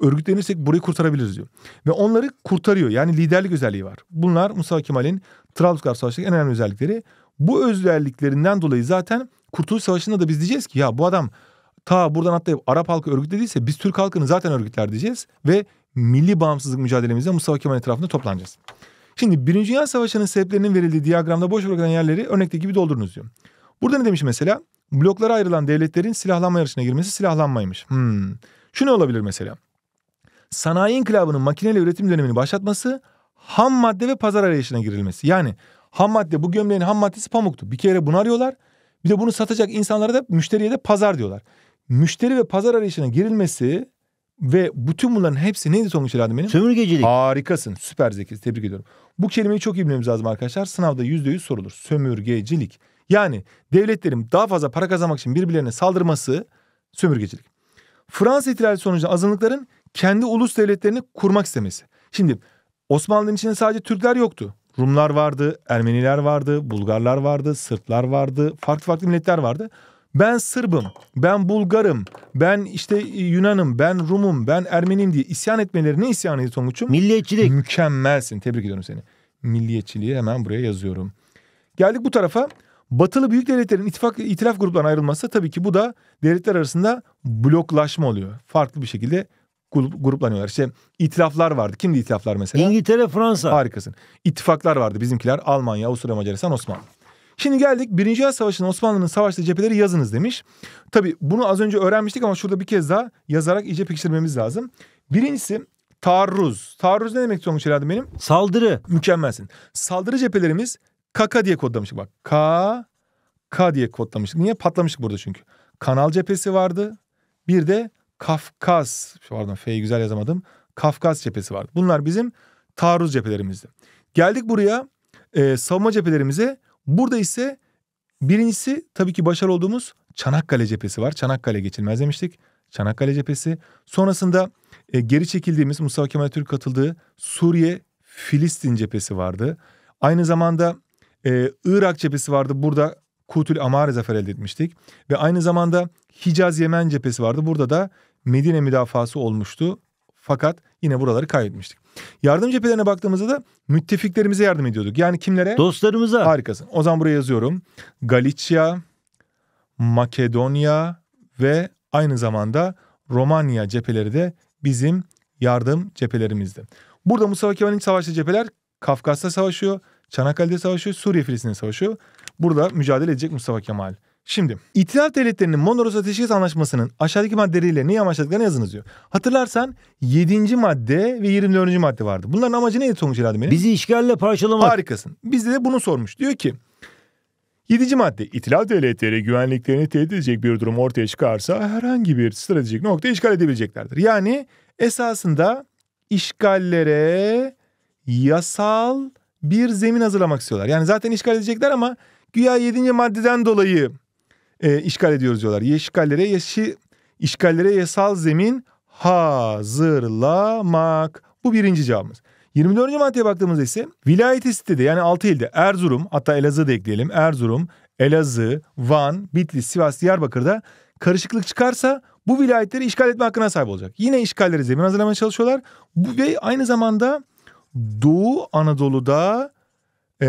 örgütlenirsek burayı kurtarabiliriz diyor. Ve onları kurtarıyor. Yani liderlik özelliği var. Bunlar Mustafa Kemal'in Trablusgarp Savaşı'ndaki en önemli özellikleri. Bu özelliklerinden dolayı zaten Kurtuluş Savaşı'nda da biz diyeceğiz ki ya bu adam ta buradan atlayıp Arap halkı örgütlediyse biz Türk halkını zaten örgütler diyeceğiz. Ve milli bağımsızlık mücadelemizde Mustafa Kemal etrafında toplanacağız. Şimdi Birinci Dünya Savaşı'nın sebeplerinin verildiği diyagramda boş bırakılan yerleri örnekteki gibi doldurunuz diyor. Burada ne demiş mesela? bloklara ayrılan devletlerin silahlanma yarışına girmesi silahlanmaymış. Hmm. Şu ne olabilir mesela? Sanayi inkılabının makineyle üretim dönemini başlatması ham madde ve pazar arayışına girilmesi. Yani ham madde bu gömleğin ham maddesi pamuktu. Bir kere bunu arıyorlar. Bir de bunu satacak insanlara da müşteriye de pazar diyorlar. Müşteri ve pazar arayışına girilmesi ve bütün bunların hepsi neydi sonuç herhalde benim? Sömürgecilik. Harikasın. Süper zeki. Tebrik ediyorum. Bu kelimeyi çok iyi bilmemiz lazım arkadaşlar. Sınavda yüzde yüz sorulur. Sömürgecilik. Yani devletlerin daha fazla para kazanmak için birbirlerine saldırması sömürgecilik. Fransa ihtilali sonucunda azınlıkların kendi ulus devletlerini kurmak istemesi. Şimdi Osmanlı'nın içinde sadece Türkler yoktu. Rumlar vardı, Ermeniler vardı, Bulgarlar vardı, Sırplar vardı, farklı farklı milletler vardı. Ben Sırbım, ben Bulgarım, ben işte e, Yunanım, ben Rumum, ben Ermeniyim diye isyan etmeleri ne isyanıydı Tonguç'um? Milliyetçilik. Mükemmelsin. Tebrik ediyorum seni. Milliyetçiliği hemen buraya yazıyorum. Geldik bu tarafa. Batılı büyük devletlerin ittifak, itilaf gruplarına ayrılması tabii ki bu da devletler arasında bloklaşma oluyor. Farklı bir şekilde gruplanıyorlar. İşte itilaflar vardı. Kimdi itilaflar mesela? İngiltere, Fransa. Harikasın. İttifaklar vardı bizimkiler. Almanya, Avusturya, Macaristan, Osmanlı. Şimdi geldik Birinci Dünya Savaşı'nın Osmanlı'nın savaşta cepheleri yazınız demiş. Tabii bunu az önce öğrenmiştik ama şurada bir kez daha yazarak iyice pekiştirmemiz lazım. Birincisi taarruz. Taarruz ne demek Tonguç herhalde benim? Saldırı. Mükemmelsin. Saldırı cephelerimiz Kaka diye kodlamıştık bak. K, K diye kodlamıştık. Niye? Patlamıştık burada çünkü. Kanal cephesi vardı. Bir de Kafkas, pardon F'yi güzel yazamadım. Kafkas cephesi vardı. Bunlar bizim taarruz cephelerimizdi. Geldik buraya e, savunma cephelerimize. Burada ise birincisi tabii ki başarılı olduğumuz Çanakkale cephesi var. Çanakkale geçilmez demiştik. Çanakkale cephesi. Sonrasında e, geri çekildiğimiz Mustafa Kemal Türk katıldığı Suriye Filistin cephesi vardı. Aynı zamanda ee, Irak cephesi vardı. Burada Kutül Amare zafer elde etmiştik. Ve aynı zamanda Hicaz-Yemen cephesi vardı. Burada da Medine müdafası olmuştu. Fakat yine buraları kaybetmiştik. Yardım cephelerine baktığımızda da müttefiklerimize yardım ediyorduk. Yani kimlere? Dostlarımıza. Harikasın. O zaman buraya yazıyorum. Galicia, Makedonya ve aynı zamanda Romanya cepheleri de bizim yardım cephelerimizdi. Burada Mustafa Kemal'in savaşlı cepheler Kafkas'ta savaşıyor. Çanakkale'de savaşıyor, Suriye Filistin'de savaşıyor. Burada mücadele edecek Mustafa Kemal. Şimdi İtilaf Devletleri'nin Mondros Ateşkes Anlaşması'nın aşağıdaki maddeleriyle neyi amaçladıklarını yazınız diyor. Hatırlarsan 7. madde ve 24. madde vardı. Bunların amacı neydi Tonguç Herhalde benim? Bizi işgalle parçalamak. Harikasın. Bizde de bunu sormuş. Diyor ki 7. madde itilaf devletleri güvenliklerini tehdit edecek bir durum ortaya çıkarsa herhangi bir stratejik nokta işgal edebileceklerdir. Yani esasında işgallere yasal bir zemin hazırlamak istiyorlar. Yani zaten işgal edecekler ama güya 7. maddeden dolayı e, işgal ediyoruz diyorlar. İşgallere, yaşı, işgallere yasal zemin hazırlamak. Bu birinci cevabımız. 24. maddeye baktığımızda ise vilayet sitede yani 6 ilde Erzurum hatta Elazığ da ekleyelim. Erzurum, Elazığ, Van, Bitlis, Sivas, Diyarbakır'da karışıklık çıkarsa bu vilayetleri işgal etme hakkına sahip olacak. Yine işgalleri zemin hazırlamaya çalışıyorlar. Bu ve aynı zamanda Doğu Anadolu'da e,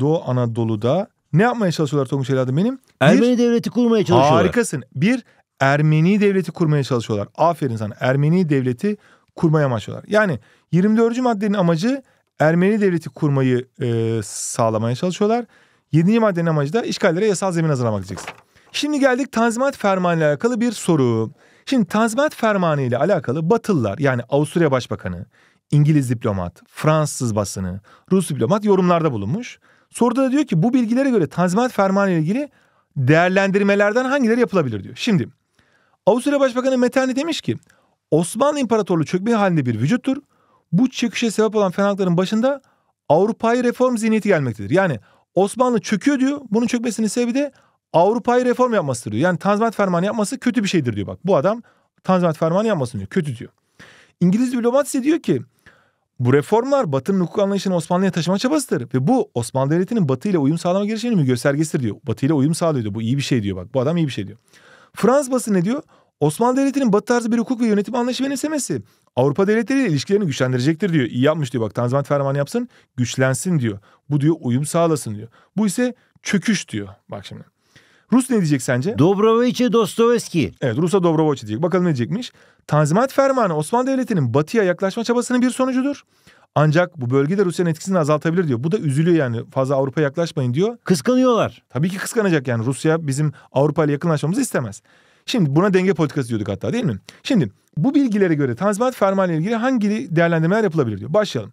Doğu Anadolu'da ne yapmaya çalışıyorlar Tonguç Ela'da benim? Ermeni bir, devleti kurmaya çalışıyorlar. Harikasın. Bir Ermeni devleti kurmaya çalışıyorlar. Aferin sana. Ermeni devleti kurmaya başlıyorlar. Yani 24. maddenin amacı Ermeni devleti kurmayı e, sağlamaya çalışıyorlar. 7. maddenin amacı da işgallere yasal zemin hazırlamak diyeceksin. Şimdi geldik Tanzimat Fermanı ile alakalı bir soru. Şimdi Tanzimat Fermanı ile alakalı Batılılar yani Avusturya Başbakanı, İngiliz diplomat, Fransız basını, Rus diplomat yorumlarda bulunmuş. Soruda da diyor ki bu bilgilere göre Tanzimat Fermanı ile ilgili değerlendirmelerden hangileri yapılabilir diyor. Şimdi Avusturya Başbakanı Metterni demiş ki Osmanlı İmparatorluğu çökme halinde bir vücuttur. Bu çöküşe sebep olan fenalıkların başında Avrupa'yı reform zihniyeti gelmektedir. Yani Osmanlı çöküyor diyor. Bunun çökmesinin sebebi de Avrupa'yı reform yapmasıdır diyor. Yani Tanzimat Fermanı yapması kötü bir şeydir diyor bak. Bu adam Tanzimat Fermanı yapmasın diyor. Kötü diyor. İngiliz diplomat ise diyor ki bu reformlar Batı'nın hukuk anlayışını Osmanlı'ya taşıma çabasıdır. Ve bu Osmanlı Devleti'nin Batı ile uyum sağlama girişiminin mi göstergesidir diyor. Batı ile uyum sağlıyor diyor. Bu iyi bir şey diyor bak. Bu adam iyi bir şey diyor. Fransız basını ne diyor? Osmanlı Devleti'nin Batı tarzı bir hukuk ve yönetim anlayışı benimsemesi Avrupa devletleriyle ilişkilerini güçlendirecektir diyor. İyi yapmış diyor bak Tanzimat Fermanı yapsın güçlensin diyor. Bu diyor uyum sağlasın diyor. Bu ise çöküş diyor bak şimdi. Rus ne diyecek sence? Dobrovoyçe Dostoyevski. Evet Rus'a Dobrovoyçe diyecek. Bakalım ne diyecekmiş? Tanzimat Fermanı Osmanlı Devleti'nin batıya yaklaşma çabasının bir sonucudur. Ancak bu bölgede Rusya'nın etkisini azaltabilir diyor. Bu da üzülüyor yani fazla Avrupa'ya yaklaşmayın diyor. Kıskanıyorlar. Tabii ki kıskanacak yani Rusya bizim Avrupa ile yakınlaşmamızı istemez. Şimdi buna denge politikası diyorduk hatta değil mi? Şimdi bu bilgilere göre Tanzimat Fermanı ile ilgili hangi değerlendirmeler yapılabilir diyor. Başlayalım.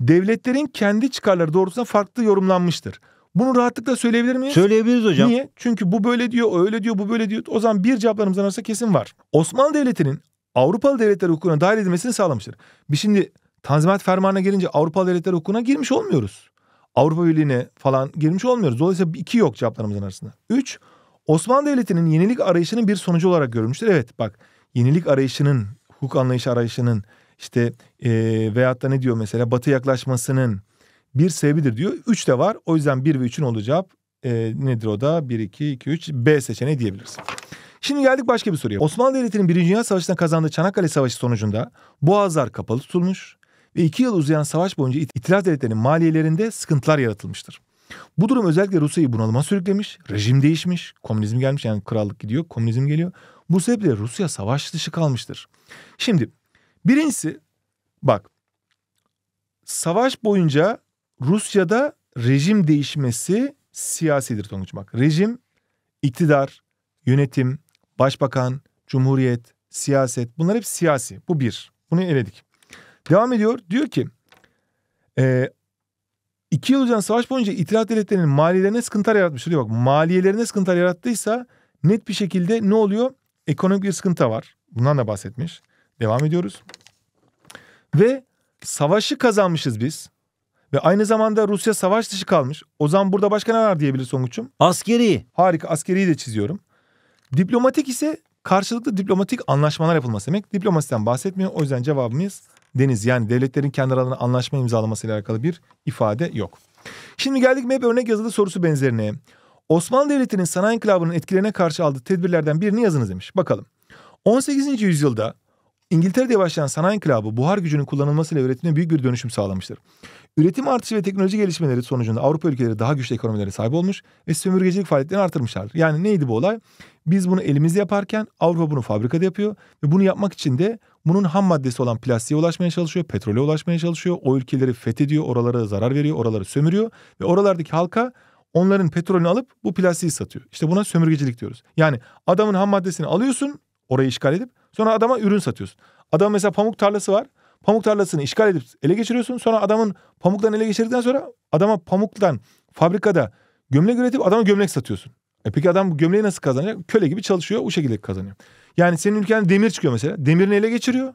Devletlerin kendi çıkarları doğrultusunda farklı yorumlanmıştır. Bunu rahatlıkla söyleyebilir miyiz? Söyleyebiliriz hocam. Niye? Çünkü bu böyle diyor, öyle diyor, bu böyle diyor. O zaman bir cevaplarımızdan arasında kesin var. Osmanlı Devleti'nin Avrupalı devletler hukukuna dahil edilmesini sağlamıştır. Biz şimdi Tanzimat Fermanı'na gelince Avrupalı devletler hukukuna girmiş olmuyoruz. Avrupa Birliği'ne falan girmiş olmuyoruz. Dolayısıyla iki yok cevaplarımızın arasında. Üç, Osmanlı Devleti'nin yenilik arayışının bir sonucu olarak görülmüştür. Evet bak yenilik arayışının, hukuk anlayışı arayışının işte e, veyahut da ne diyor mesela batı yaklaşmasının bir sebebidir diyor. Üç de var. O yüzden bir ve üçün olacağı e, nedir o da? Bir, iki, iki, üç. B seçeneği diyebiliriz. Şimdi geldik başka bir soruya. Osmanlı Devleti'nin Birinci Dünya Savaşı'ndan kazandığı Çanakkale Savaşı sonucunda boğazlar kapalı tutulmuş ve iki yıl uzayan savaş boyunca itilaf devletlerinin maliyelerinde sıkıntılar yaratılmıştır. Bu durum özellikle Rusya'yı bunalıma sürüklemiş, rejim değişmiş, komünizm gelmiş yani krallık gidiyor, komünizm geliyor. Bu sebeple Rusya savaş dışı kalmıştır. Şimdi birincisi bak savaş boyunca Rusya'da rejim değişmesi siyasidir Tonguç bak. Rejim, iktidar, yönetim, başbakan, cumhuriyet, siyaset bunlar hep siyasi. Bu bir. Bunu eledik. Devam ediyor. Diyor ki e, iki yıl önce savaş boyunca itilaf devletlerinin maliyelerine sıkıntılar yaratmış Diyor bak maliyelerine sıkıntılar yarattıysa net bir şekilde ne oluyor? Ekonomik bir sıkıntı var. Bundan da bahsetmiş. Devam ediyoruz. Ve savaşı kazanmışız biz. Ve aynı zamanda Rusya savaş dışı kalmış. O zaman burada başka ne var diyebilir Songuç'um? Askeri. Harika askeriyi de çiziyorum. Diplomatik ise karşılıklı diplomatik anlaşmalar yapılması demek. Diplomasiden bahsetmiyor. O yüzden cevabımız deniz. Yani devletlerin kendi aralarında anlaşma imzalamasıyla alakalı bir ifade yok. Şimdi geldik MEP örnek yazılı sorusu benzerine. Osmanlı Devleti'nin sanayi inkılabının etkilerine karşı aldığı tedbirlerden birini yazınız demiş. Bakalım. 18. yüzyılda İngiltere'de başlayan sanayi inkılabı buhar gücünün kullanılmasıyla üretime büyük bir dönüşüm sağlamıştır. Üretim artışı ve teknoloji gelişmeleri sonucunda Avrupa ülkeleri daha güçlü ekonomilere sahip olmuş ve sömürgecilik faaliyetlerini artırmışlardır. Yani neydi bu olay? Biz bunu elimizde yaparken Avrupa bunu fabrikada yapıyor ve bunu yapmak için de bunun ham maddesi olan plastiğe ulaşmaya çalışıyor, petrole ulaşmaya çalışıyor. O ülkeleri fethediyor, oralara zarar veriyor, oraları sömürüyor ve oralardaki halka onların petrolünü alıp bu plastiği satıyor. İşte buna sömürgecilik diyoruz. Yani adamın ham maddesini alıyorsun, orayı işgal edip Sonra adama ürün satıyorsun. Adam mesela pamuk tarlası var. Pamuk tarlasını işgal edip ele geçiriyorsun. Sonra adamın pamuktan ele geçirdikten sonra adama pamuktan fabrikada gömlek üretip adama gömlek satıyorsun. E peki adam bu gömleği nasıl kazanacak? Köle gibi çalışıyor o şekilde kazanıyor. Yani senin ülkenin demir çıkıyor mesela. Demirini ele geçiriyor.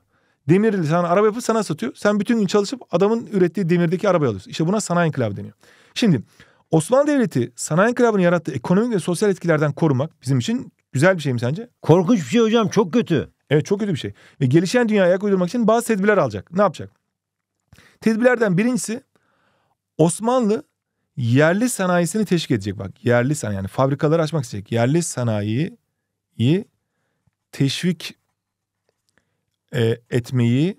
Demirli sana araba yapıp sana satıyor. Sen bütün gün çalışıp adamın ürettiği demirdeki arabayı alıyorsun. İşte buna sanayi inkılabı deniyor. Şimdi Osmanlı Devleti sanayi inkılabının yarattığı ekonomik ve sosyal etkilerden korumak bizim için güzel bir şey mi sence? Korkunç bir şey hocam çok kötü. Evet çok kötü bir şey. Ve gelişen dünyaya ayak uydurmak için bazı tedbirler alacak. Ne yapacak? Tedbirlerden birincisi Osmanlı yerli sanayisini teşvik edecek. Bak yerli sanayi yani fabrikalar açmak isteyecek. Yerli sanayiyi teşvik e, etmeyi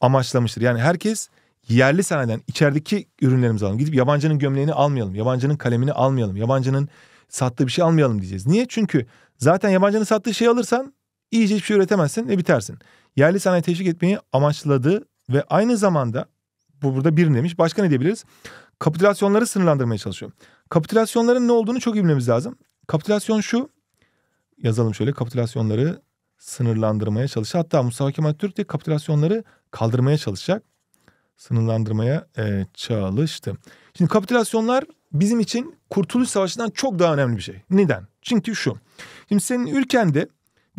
amaçlamıştır. Yani herkes yerli sanayiden içerideki ürünlerimizi alalım. Gidip yabancının gömleğini almayalım. Yabancının kalemini almayalım. Yabancının sattığı bir şey almayalım diyeceğiz. Niye? Çünkü Zaten yabancının sattığı şeyi alırsan iyice hiçbir şey üretemezsin ve bitersin. Yerli sanayi teşvik etmeyi amaçladığı ve aynı zamanda bu burada bir demiş. Başka ne diyebiliriz? Kapitülasyonları sınırlandırmaya çalışıyor. Kapitülasyonların ne olduğunu çok iyi bilmemiz lazım. Kapitülasyon şu. Yazalım şöyle kapitülasyonları sınırlandırmaya çalışacak. Hatta Mustafa Kemal Türk de kapitülasyonları kaldırmaya çalışacak. Sınırlandırmaya e, çalıştı. Şimdi kapitülasyonlar bizim için Kurtuluş Savaşı'ndan çok daha önemli bir şey. Neden? Çünkü şu. Şimdi senin ülkende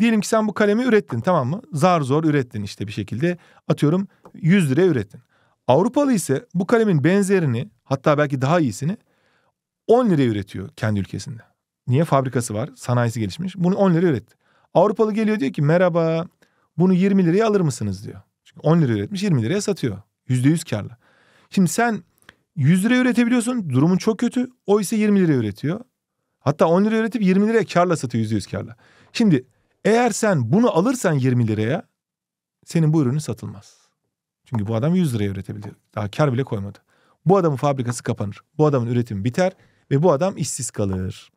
diyelim ki sen bu kalemi ürettin tamam mı? Zar zor ürettin işte bir şekilde atıyorum 100 liraya ürettin. Avrupalı ise bu kalemin benzerini hatta belki daha iyisini 10 liraya üretiyor kendi ülkesinde. Niye? Fabrikası var, sanayisi gelişmiş. Bunu 10 liraya üretti. Avrupalı geliyor diyor ki merhaba bunu 20 liraya alır mısınız diyor. Çünkü 10 liraya üretmiş 20 liraya satıyor. %100 karlı. Şimdi sen 100 liraya üretebiliyorsun durumun çok kötü. O ise 20 liraya üretiyor. Hatta 10 lira üretip 20 liraya karla satıyor %100 karla. Şimdi eğer sen bunu alırsan 20 liraya senin bu ürünün satılmaz. Çünkü bu adam 100 liraya üretebildi. Daha kar bile koymadı. Bu adamın fabrikası kapanır. Bu adamın üretimi biter ve bu adam işsiz kalır.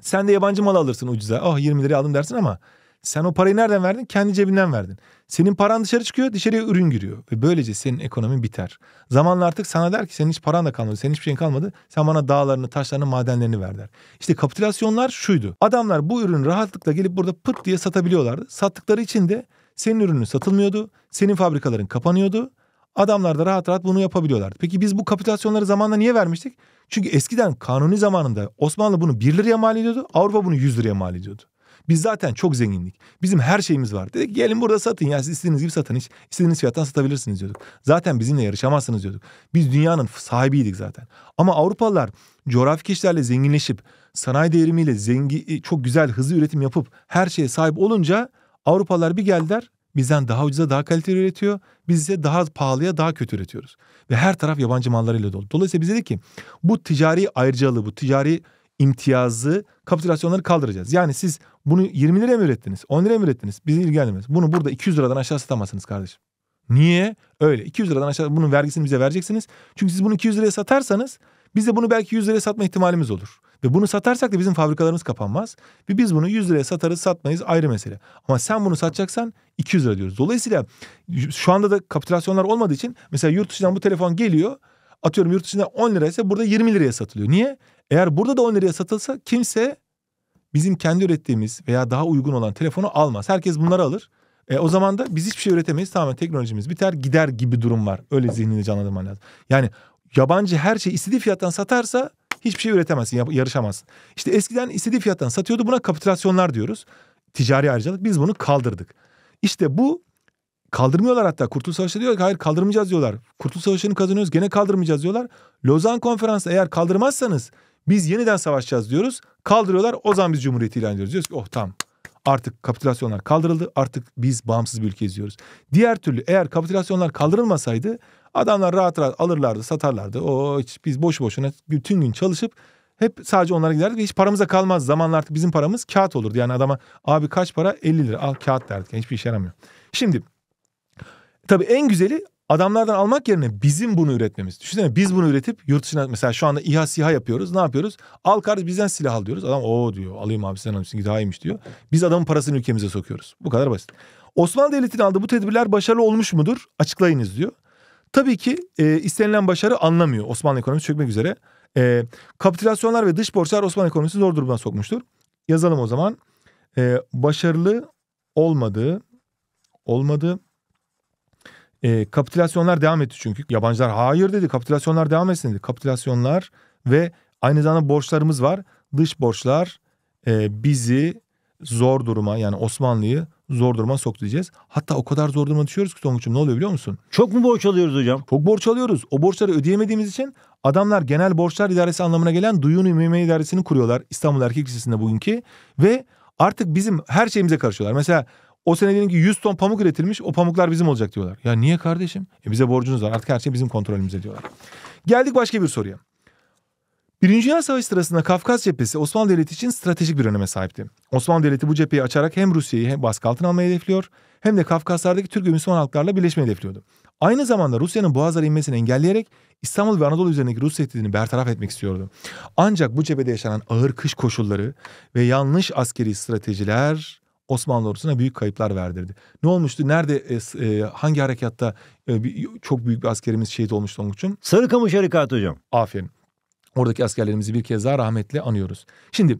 Sen de yabancı mal alırsın ucuza. Ah oh, 20 liraya aldım dersin ama sen o parayı nereden verdin? Kendi cebinden verdin. Senin paran dışarı çıkıyor, dışarıya ürün giriyor. Ve böylece senin ekonomin biter. Zamanla artık sana der ki senin hiç paran da kalmadı, senin hiçbir şeyin kalmadı. Sen bana dağlarını, taşlarını, madenlerini ver der. İşte kapitülasyonlar şuydu. Adamlar bu ürünü rahatlıkla gelip burada pırt diye satabiliyorlardı. Sattıkları için de senin ürünün satılmıyordu. Senin fabrikaların kapanıyordu. Adamlar da rahat rahat bunu yapabiliyorlardı. Peki biz bu kapitülasyonları zamanla niye vermiştik? Çünkü eskiden kanuni zamanında Osmanlı bunu 1 liraya mal ediyordu. Avrupa bunu 100 liraya mal ediyordu. Biz zaten çok zenginlik, Bizim her şeyimiz var. Dedik gelin burada satın ya siz istediğiniz gibi satın. Hiç istediğiniz fiyattan satabilirsiniz diyorduk. Zaten bizimle yarışamazsınız diyorduk. Biz dünyanın sahibiydik zaten. Ama Avrupalılar coğrafi keşiflerle zenginleşip sanayi devrimiyle zengin, e, çok güzel hızlı üretim yapıp her şeye sahip olunca Avrupalılar bir geldiler bizden daha ucuza daha kaliteli üretiyor. Biz ise daha pahalıya daha kötü üretiyoruz. Ve her taraf yabancı mallarıyla dolu. Dolayısıyla bize dedik ki bu ticari ayrıcalığı, bu ticari imtiyazı kapitülasyonları kaldıracağız. Yani siz bunu 20 liraya mı ürettiniz? 10 liraya mı ürettiniz? Bizi ilgilendirmez. Bunu burada 200 liradan aşağı satamazsınız kardeşim. Niye? Öyle. 200 liradan aşağı bunun vergisini bize vereceksiniz. Çünkü siz bunu 200 liraya satarsanız biz de bunu belki 100 liraya satma ihtimalimiz olur. Ve bunu satarsak da bizim fabrikalarımız kapanmaz. Ve biz bunu 100 liraya satarız satmayız ayrı mesele. Ama sen bunu satacaksan 200 lira diyoruz. Dolayısıyla şu anda da kapitülasyonlar olmadığı için mesela yurt dışından bu telefon geliyor atıyorum yurt dışında 10 liraysa burada 20 liraya satılıyor. Niye? Eğer burada da 10 liraya satılsa kimse bizim kendi ürettiğimiz veya daha uygun olan telefonu almaz. Herkes bunları alır. E, o zaman da biz hiçbir şey üretemeyiz. Tamamen teknolojimiz biter gider gibi durum var. Öyle zihnini canlandırman lazım. Yani yabancı her şeyi istediği fiyattan satarsa hiçbir şey üretemezsin, yarışamazsın. İşte eskiden istediği fiyattan satıyordu. Buna kapitülasyonlar diyoruz. Ticari ayrıcalık. Biz bunu kaldırdık. İşte bu Kaldırmıyorlar hatta. Kurtuluş Savaşı diyor ki hayır kaldırmayacağız diyorlar. Kurtuluş Savaşı'nı kazanıyoruz gene kaldırmayacağız diyorlar. Lozan Konferansı eğer kaldırmazsanız biz yeniden savaşacağız diyoruz. Kaldırıyorlar o zaman biz cumhuriyeti ilan ediyoruz. Diyoruz ki oh tamam artık kapitülasyonlar kaldırıldı artık biz bağımsız bir ülke izliyoruz. Diğer türlü eğer kapitülasyonlar kaldırılmasaydı adamlar rahat rahat alırlardı satarlardı. O hiç biz boş boşuna bütün gün çalışıp hep sadece onlara giderdik ve hiç paramıza kalmaz. Zamanla artık bizim paramız kağıt olurdu. Yani adama abi kaç para 50 lira al kağıt derdik. Yani hiçbir işe yaramıyor. Şimdi Tabii en güzeli adamlardan almak yerine bizim bunu üretmemiz. Düşünsene biz bunu üretip yurt dışına mesela şu anda İHA SİHA yapıyoruz. Ne yapıyoruz? Al kardeş bizden silah al diyoruz. Adam o diyor alayım abi sen alırsın daha iyiymiş diyor. Biz adamın parasını ülkemize sokuyoruz. Bu kadar basit. Osmanlı Devleti'nin aldığı bu tedbirler başarılı olmuş mudur? Açıklayınız diyor. Tabii ki e, istenilen başarı anlamıyor. Osmanlı ekonomisi çökmek üzere. E, kapitülasyonlar ve dış borçlar Osmanlı ekonomisini zor durumdan sokmuştur. Yazalım o zaman. E, başarılı olmadığı olmadı e, kapitülasyonlar devam etti çünkü. Yabancılar hayır dedi kapitülasyonlar devam etsin dedi. Kapitülasyonlar ve aynı zamanda borçlarımız var. Dış borçlar e, bizi zor duruma yani Osmanlı'yı zor duruma soktu diyeceğiz. Hatta o kadar zor duruma düşüyoruz ki Tonguç'um ne oluyor biliyor musun? Çok mu borç alıyoruz hocam? Çok borç alıyoruz. O borçları ödeyemediğimiz için adamlar genel borçlar idaresi anlamına gelen Duyun Ümumi idaresini kuruyorlar. İstanbul Erkek Lisesi'nde bugünkü. Ve artık bizim her şeyimize karışıyorlar. Mesela o sene diyelim ki 100 ton pamuk üretilmiş o pamuklar bizim olacak diyorlar. Ya niye kardeşim? E bize borcunuz var artık her şey bizim kontrolümüzde diyorlar. Geldik başka bir soruya. Birinci Dünya Savaşı sırasında Kafkas cephesi Osmanlı Devleti için stratejik bir öneme sahipti. Osmanlı Devleti bu cepheyi açarak hem Rusya'yı hem baskı altına almayı hedefliyor hem de Kafkaslardaki Türk ve Müslüman halklarla birleşmeyi hedefliyordu. Aynı zamanda Rusya'nın boğazlara inmesini engelleyerek İstanbul ve Anadolu üzerindeki Rus tehdidini bertaraf etmek istiyordu. Ancak bu cephede yaşanan ağır kış koşulları ve yanlış askeri stratejiler Osmanlı ordusuna büyük kayıplar verdirdi. Ne olmuştu? Nerede e, e, hangi harekatta e, bir, çok büyük bir askerimiz şehit olmuştu Onguç'um? Sarıkamış Harekatı hocam. Aferin. Oradaki askerlerimizi bir kez daha rahmetle anıyoruz. Şimdi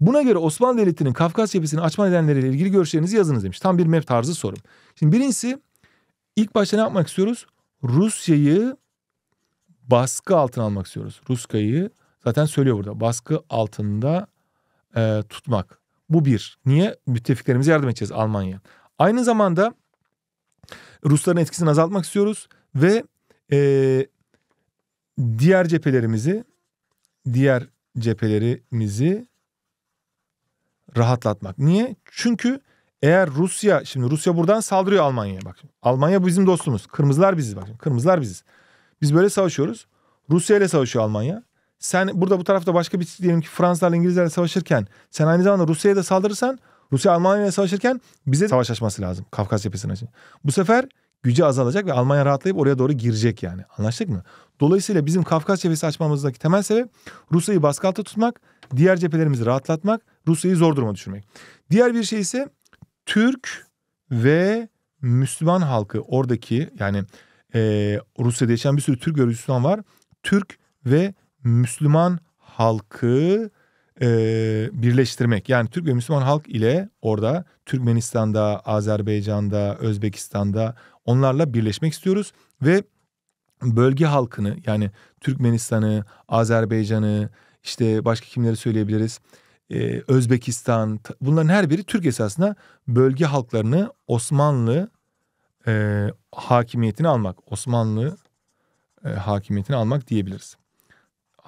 Buna göre Osmanlı Devleti'nin Kafkas cephesini açma nedenleriyle ilgili görüşlerinizi yazınız demiş. Tam bir map tarzı sorum. Şimdi birincisi ilk başta ne yapmak istiyoruz? Rusya'yı baskı altına almak istiyoruz. Ruska'yı zaten söylüyor burada. Baskı altında e, tutmak. Bu bir. Niye? Müttefiklerimize yardım edeceğiz Almanya. Aynı zamanda Rusların etkisini azaltmak istiyoruz ve e, diğer cephelerimizi diğer cephelerimizi rahatlatmak. Niye? Çünkü eğer Rusya şimdi Rusya buradan saldırıyor Almanya'ya bak. Almanya bizim dostumuz. Kırmızılar biziz bak. Kırmızılar biziz. Biz böyle savaşıyoruz. Rusya ile savaşıyor Almanya sen burada bu tarafta başka bir diyelim ki Fransızlarla İngilizlerle savaşırken sen aynı zamanda Rusya'ya da saldırırsan Rusya Almanya ile savaşırken bize savaş açması lazım Kafkas cephesine. Bu sefer gücü azalacak ve Almanya rahatlayıp oraya doğru girecek yani. Anlaştık mı? Dolayısıyla bizim Kafkas cephesi açmamızdaki temel sebep Rusya'yı baskı altında tutmak, diğer cephelerimizi rahatlatmak, Rusya'yı zor duruma düşürmek. Diğer bir şey ise Türk ve Müslüman halkı oradaki yani e, Rusya'da yaşayan bir sürü Türk ve Müslüman var. Türk ve Müslüman halkı e, birleştirmek. Yani Türk ve Müslüman halk ile orada Türkmenistan'da, Azerbaycan'da, Özbekistan'da onlarla birleşmek istiyoruz ve bölge halkını yani Türkmenistan'ı, Azerbaycan'ı işte başka kimleri söyleyebiliriz? Ee, Özbekistan bunların her biri Türk esasına bölge halklarını Osmanlı e, hakimiyetini almak, Osmanlı e, hakimiyetini almak diyebiliriz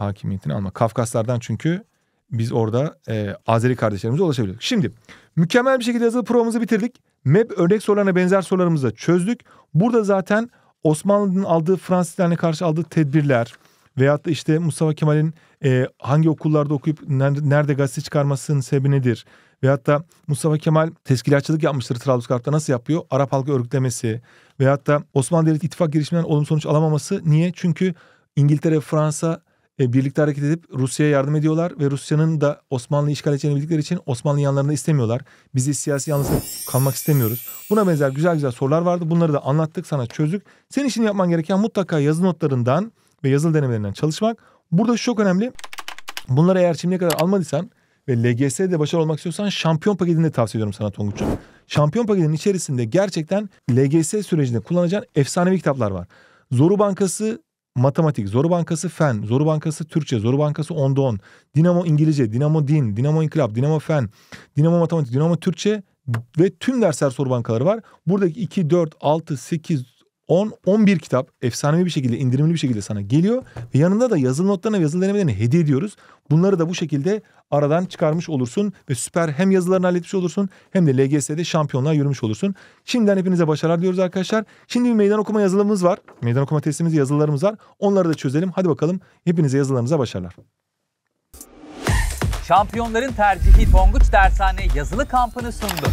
hakimiyetini almak. Kafkaslardan çünkü biz orada e, Azeri kardeşlerimize ulaşabiliyorduk. Şimdi mükemmel bir şekilde yazılı provamızı bitirdik. MEP örnek sorularına benzer sorularımızı da çözdük. Burada zaten Osmanlı'nın aldığı Fransızlarla karşı aldığı tedbirler veyahut da işte Mustafa Kemal'in e, hangi okullarda okuyup nerede, nerede gazete çıkarmasının sebebi nedir? Veyahut da Mustafa Kemal teskilatçılık yapmıştır Trablusgarp'ta nasıl yapıyor? Arap halkı örgütlemesi veyahut da Osmanlı Devleti ittifak girişiminden olumlu sonuç alamaması niye? Çünkü İngiltere, ve Fransa e, birlikte hareket edip Rusya'ya yardım ediyorlar ve Rusya'nın da Osmanlı'yı işgal edeceğini bildikleri için Osmanlı yanlarında istemiyorlar. Bizi siyasi yalnız kalmak istemiyoruz. Buna benzer güzel güzel sorular vardı. Bunları da anlattık sana çözdük. Senin için yapman gereken mutlaka yazı notlarından ve yazılı denemelerinden çalışmak. Burada şu çok önemli. Bunları eğer şimdiye kadar almadıysan ve LGS'de başarılı olmak istiyorsan şampiyon paketini de tavsiye ediyorum sana Tonguç'um. Şampiyon paketinin içerisinde gerçekten LGS sürecinde kullanacağın efsanevi kitaplar var. Zoru Bankası matematik Zoru Bankası Fen, Zoru Bankası Türkçe, Zoru Bankası Onda On, Dinamo İngilizce, Dinamo Din, Dinamo İnkılap, Dinamo Fen, Dinamo Matematik, Dinamo Türkçe ve tüm dersler soru bankaları var. Buradaki 2, 4, 6, 8, 10-11 kitap efsanevi bir şekilde indirimli bir şekilde sana geliyor. Ve yanında da yazılı notlarına ve yazılı denemelerine hediye ediyoruz. Bunları da bu şekilde aradan çıkarmış olursun ve süper hem yazılarını halletmiş olursun hem de LGS'de şampiyonlar yürümüş olursun. Şimdiden hepinize başarılar diyoruz arkadaşlar. Şimdi bir meydan okuma yazılımımız var. Meydan okuma testimiz yazılarımız var. Onları da çözelim. Hadi bakalım hepinize yazılarınıza başarılar.
Şampiyonların tercihi Tonguç Dershane yazılı kampını sundu.